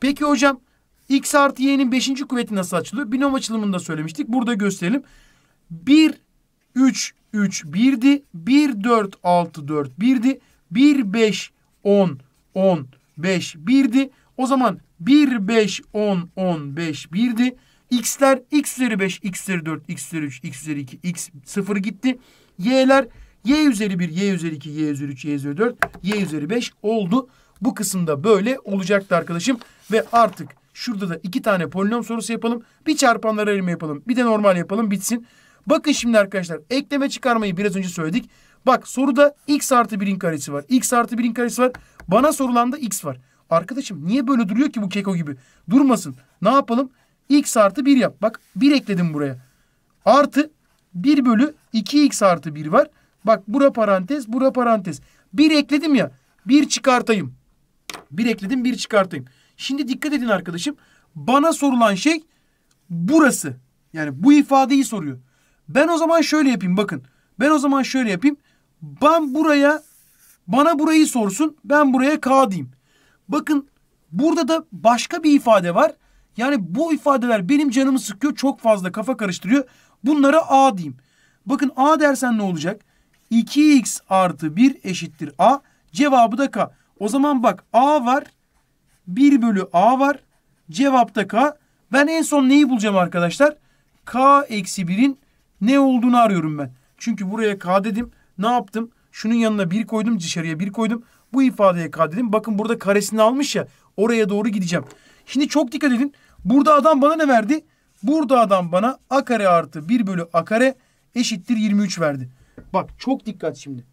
Peki hocam x artı y'nin beşinci kuvveti nasıl açılıyor? Binom açılımında söylemiştik. Burada gösterelim. 1, 3, 3, 1'di. 1, 4, 6, 4, 1'di. 1, 5, 10, 10, 5, 1'di. O zaman 1, 5, 10, 10, 5, 1'di. X'ler x üzeri 5, x üzeri 4, x üzeri 3, x üzeri 2, x 0 gitti. Y'ler Y üzeri 1, Y üzeri 2, Y üzeri 3, Y üzeri 4, Y üzeri 5 oldu. Bu kısımda böyle olacaktı arkadaşım. Ve artık şurada da iki tane polinom sorusu yapalım. Bir çarpanlara ayırma yapalım. Bir de normal yapalım bitsin. Bakın şimdi arkadaşlar ekleme çıkarmayı biraz önce söyledik. Bak soruda x artı 1'in karesi var. x artı 1'in karesi var. Bana sorulan da x var. Arkadaşım niye böyle duruyor ki bu keko gibi? Durmasın. Ne yapalım? x artı 1 yap. Bak 1 ekledim buraya. Artı 1 bölü 2x artı 1 var. Bak bura parantez, bura parantez. Bir ekledim ya. Bir çıkartayım. Bir ekledim, bir çıkartayım. Şimdi dikkat edin arkadaşım. Bana sorulan şey burası. Yani bu ifadeyi soruyor. Ben o zaman şöyle yapayım bakın. Ben o zaman şöyle yapayım. Ben buraya bana burayı sorsun. Ben buraya K diyeyim. Bakın burada da başka bir ifade var. Yani bu ifadeler benim canımı sıkıyor. Çok fazla kafa karıştırıyor. Bunlara A diyeyim. Bakın A dersen ne olacak? 2x artı 1 eşittir a. Cevabı da k. O zaman bak a var. 1 bölü a var. Cevapta k. Ben en son neyi bulacağım arkadaşlar? k eksi 1'in ne olduğunu arıyorum ben. Çünkü buraya k dedim. Ne yaptım? Şunun yanına 1 koydum. Dışarıya 1 koydum. Bu ifadeye k dedim. Bakın burada karesini almış ya. Oraya doğru gideceğim. Şimdi çok dikkat edin. Burada adam bana ne verdi? Burada adam bana a kare artı 1 bölü a kare eşittir 23 verdi. Bak çok dikkat şimdi.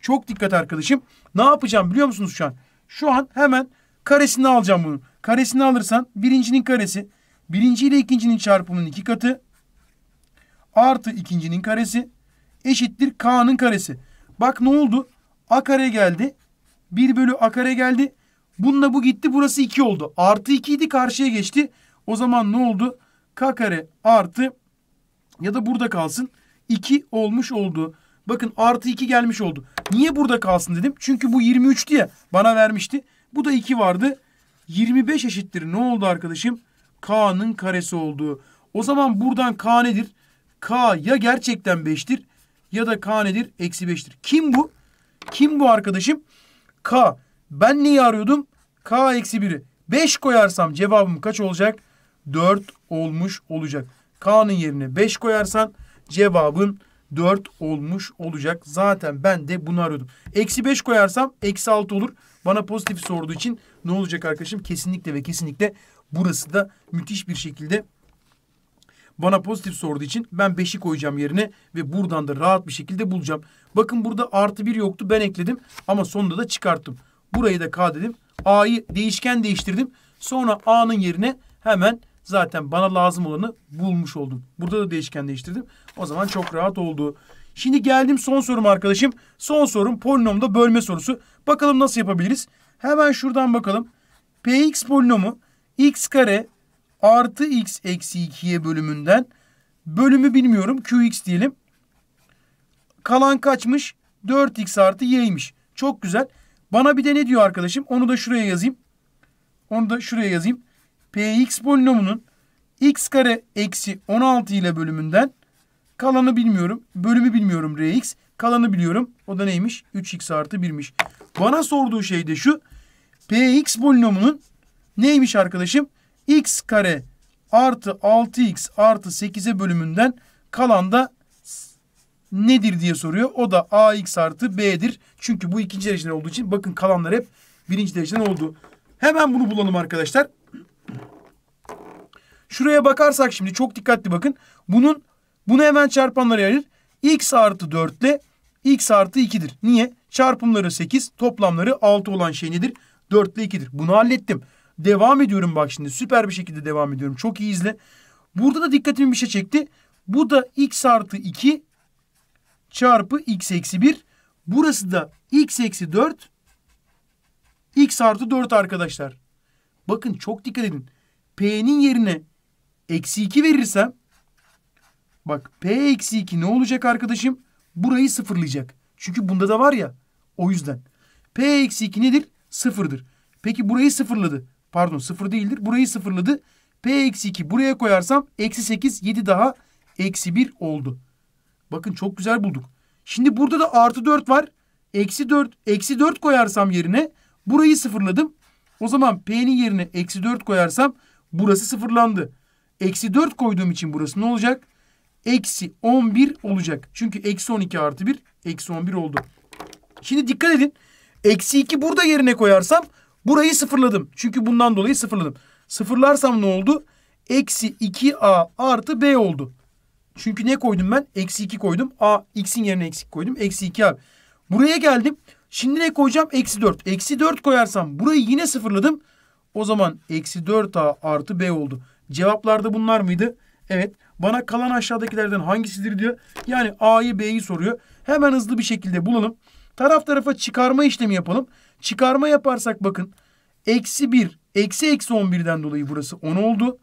Çok dikkat arkadaşım. Ne yapacağım biliyor musunuz şu an? Şu an hemen karesini alacağım bunu. Karesini alırsan birincinin karesi. Birinci ile ikincinin çarpımının iki katı. Artı ikincinin karesi. Eşittir k'nın karesi. Bak ne oldu? A kare geldi. 1 bölü a kare geldi. Bununla bu gitti. Burası 2 oldu. Artı 2 idi karşıya geçti. O zaman ne oldu? K kare artı ya da burada kalsın. 2 olmuş oldu. Bakın artı 2 gelmiş oldu. Niye burada kalsın dedim. Çünkü bu 23'tü ya bana vermişti. Bu da 2 vardı. 25 eşittir ne oldu arkadaşım? K'nın karesi oldu. O zaman buradan K nedir? K ya gerçekten 5'tir ya da K nedir? Eksi 5'tir. Kim bu? Kim bu arkadaşım? K. Ben neyi arıyordum? K eksi 1'i. 5 koyarsam cevabım kaç olacak? 4 olmuş olacak. K'nın yerine 5 koyarsan Cevabın 4 olmuş olacak. Zaten ben de bunu arıyordum. Eksi 5 koyarsam eksi 6 olur. Bana pozitif sorduğu için ne olacak arkadaşım? Kesinlikle ve kesinlikle burası da müthiş bir şekilde bana pozitif sorduğu için ben 5'i koyacağım yerine ve buradan da rahat bir şekilde bulacağım. Bakın burada artı 1 yoktu ben ekledim ama sonunda da çıkarttım. Burayı da K dedim. A'yı değişken değiştirdim. Sonra A'nın yerine hemen zaten bana lazım olanı bulmuş oldum. Burada da değişken değiştirdim. O zaman çok rahat oldu. Şimdi geldim son sorum arkadaşım. Son sorum polinomda bölme sorusu. Bakalım nasıl yapabiliriz? Hemen şuradan bakalım. Px polinomu x kare artı x eksi 2'ye bölümünden bölümü bilmiyorum qx diyelim. Kalan kaçmış? 4x artı y'ymiş. Çok güzel. Bana bir de ne diyor arkadaşım? Onu da şuraya yazayım. Onu da şuraya yazayım px polinomunun x kare eksi 16 ile bölümünden kalanı bilmiyorum. Bölümü bilmiyorum rx. Kalanı biliyorum. O da neymiş? 3x artı 1'miş. Bana sorduğu şey de şu. px polinomunun neymiş arkadaşım? x kare artı 6x artı 8'e bölümünden kalan da nedir diye soruyor. O da ax artı b'dir. Çünkü bu ikinci dereceden olduğu için bakın kalanlar hep birinci dereceden oldu. Hemen bunu bulalım arkadaşlar. Şuraya bakarsak şimdi çok dikkatli bakın. Bunun bunu hemen çarpanlara ayırır. X artı 4 ile X artı 2'dir. Niye? Çarpımları 8 toplamları 6 olan şey nedir? 4 ile 2'dir. Bunu hallettim. Devam ediyorum bak şimdi süper bir şekilde devam ediyorum. Çok iyi izle. Burada da dikkatimi bir şey çekti. Bu da x artı 2 çarpı x eksi 1. Burası da x eksi 4 x artı 4 arkadaşlar. Bakın çok dikkat edin. P'nin yerine Eksi 2 verirsem bak P eksi 2 ne olacak arkadaşım? Burayı sıfırlayacak. Çünkü bunda da var ya o yüzden. P eksi 2 nedir? Sıfırdır. Peki burayı sıfırladı. Pardon sıfır değildir. Burayı sıfırladı. P eksi 2 buraya koyarsam eksi 8 7 daha eksi 1 oldu. Bakın çok güzel bulduk. Şimdi burada da artı 4 var. Eksi 4, eksi 4 koyarsam yerine burayı sıfırladım. O zaman P'nin yerine eksi 4 koyarsam burası sıfırlandı. Eksi 4 koyduğum için burası ne olacak? Eksi 11 olacak. Çünkü eksi 12 artı 1 eksi 11 oldu. Şimdi dikkat edin. Eksi 2 burada yerine koyarsam burayı sıfırladım. Çünkü bundan dolayı sıfırladım. Sıfırlarsam ne oldu? Eksi 2a artı b oldu. Çünkü ne koydum ben? Eksi 2 koydum. A x'in yerine eksik koydum. Eksi 2 abi. Buraya geldim. Şimdi ne koyacağım? Eksi 4. Eksi 4 koyarsam burayı yine sıfırladım. O zaman eksi 4a artı b oldu. Cevaplarda bunlar mıydı? Evet. Bana kalan aşağıdakilerden hangisidir diyor. Yani A'yı B'yi soruyor. Hemen hızlı bir şekilde bulalım. Taraf tarafa çıkarma işlemi yapalım. Çıkarma yaparsak bakın. Eksi 1, eksi eksi 11'den dolayı burası 10 oldu.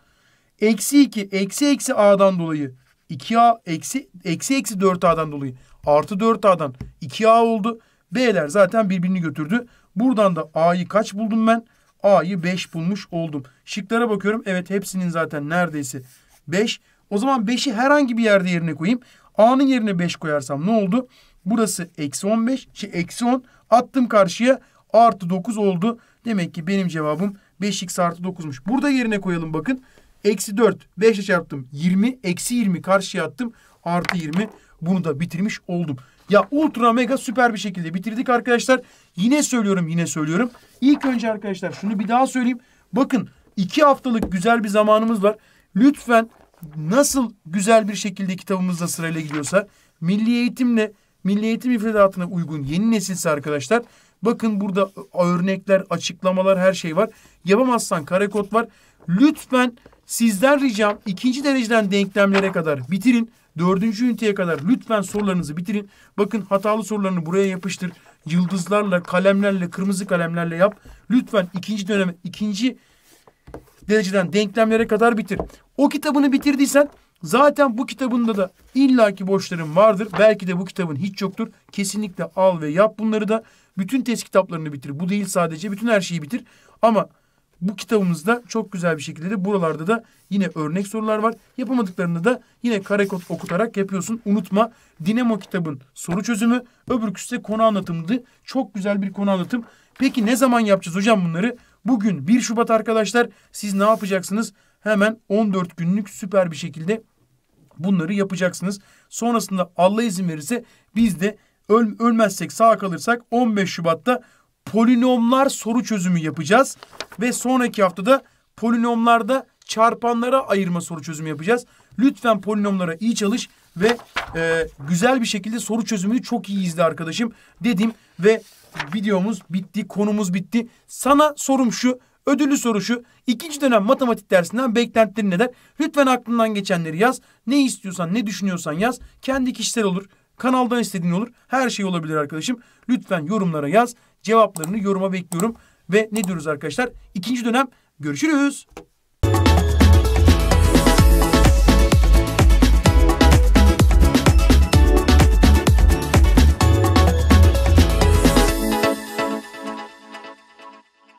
Eksi 2, eksi eksi A'dan dolayı 2A, eksi eksi, eksi 4A'dan dolayı artı 4A'dan 2A oldu. B'ler zaten birbirini götürdü. Buradan da A'yı kaç buldum ben? A'yı 5 bulmuş oldum. Şıklara bakıyorum. Evet hepsinin zaten neredeyse 5. O zaman 5'i herhangi bir yerde yerine koyayım. A'nın yerine 5 koyarsam ne oldu? Burası eksi 15. Şey eksi 10. Attım karşıya. Artı 9 oldu. Demek ki benim cevabım 5x artı 9'muş. Burada yerine koyalım bakın. Eksi 4. 5 çarptım. 20. Eksi 20 karşıya attım artı 20 bunu da bitirmiş oldum. Ya ultra mega süper bir şekilde bitirdik arkadaşlar. Yine söylüyorum yine söylüyorum. İlk önce arkadaşlar şunu bir daha söyleyeyim. Bakın iki haftalık güzel bir zamanımız var. Lütfen nasıl güzel bir şekilde kitabımızla sırayla gidiyorsa milli eğitimle milli eğitim müfredatına uygun yeni nesilse arkadaşlar bakın burada örnekler, açıklamalar her şey var. Yapamazsan kare kod var. Lütfen sizden ricam ikinci dereceden denklemlere kadar bitirin. Dördüncü üniteye kadar lütfen sorularınızı bitirin. Bakın hatalı sorularını buraya yapıştır. Yıldızlarla, kalemlerle, kırmızı kalemlerle yap. Lütfen ikinci döneme, ikinci dereceden denklemlere kadar bitir. O kitabını bitirdiysen zaten bu kitabında da illaki boşların vardır. Belki de bu kitabın hiç yoktur. Kesinlikle al ve yap bunları da. Bütün test kitaplarını bitir. Bu değil sadece bütün her şeyi bitir. Ama bu kitabımızda çok güzel bir şekilde de buralarda da yine örnek sorular var. Yapamadıklarını da yine karekod okutarak yapıyorsun. Unutma Dinamo kitabın soru çözümü öbür küste konu anlatımdı. Çok güzel bir konu anlatım. Peki ne zaman yapacağız hocam bunları? Bugün 1 Şubat arkadaşlar siz ne yapacaksınız? Hemen 14 günlük süper bir şekilde bunları yapacaksınız. Sonrasında Allah izin verirse biz de öl ölmezsek sağ kalırsak 15 Şubat'ta polinomlar soru çözümü yapacağız. Ve sonraki haftada polinomlarda çarpanlara ayırma soru çözümü yapacağız. Lütfen polinomlara iyi çalış ve e, güzel bir şekilde soru çözümünü çok iyi izle arkadaşım dedim. Ve videomuz bitti, konumuz bitti. Sana sorum şu, ödüllü soru şu. İkinci dönem matematik dersinden beklentilerin neler? Lütfen aklından geçenleri yaz. Ne istiyorsan, ne düşünüyorsan yaz. Kendi kişisel olur. Kanaldan istediğin olur. Her şey olabilir arkadaşım. Lütfen yorumlara yaz cevaplarını yoruma bekliyorum. Ve ne diyoruz arkadaşlar? İkinci dönem görüşürüz.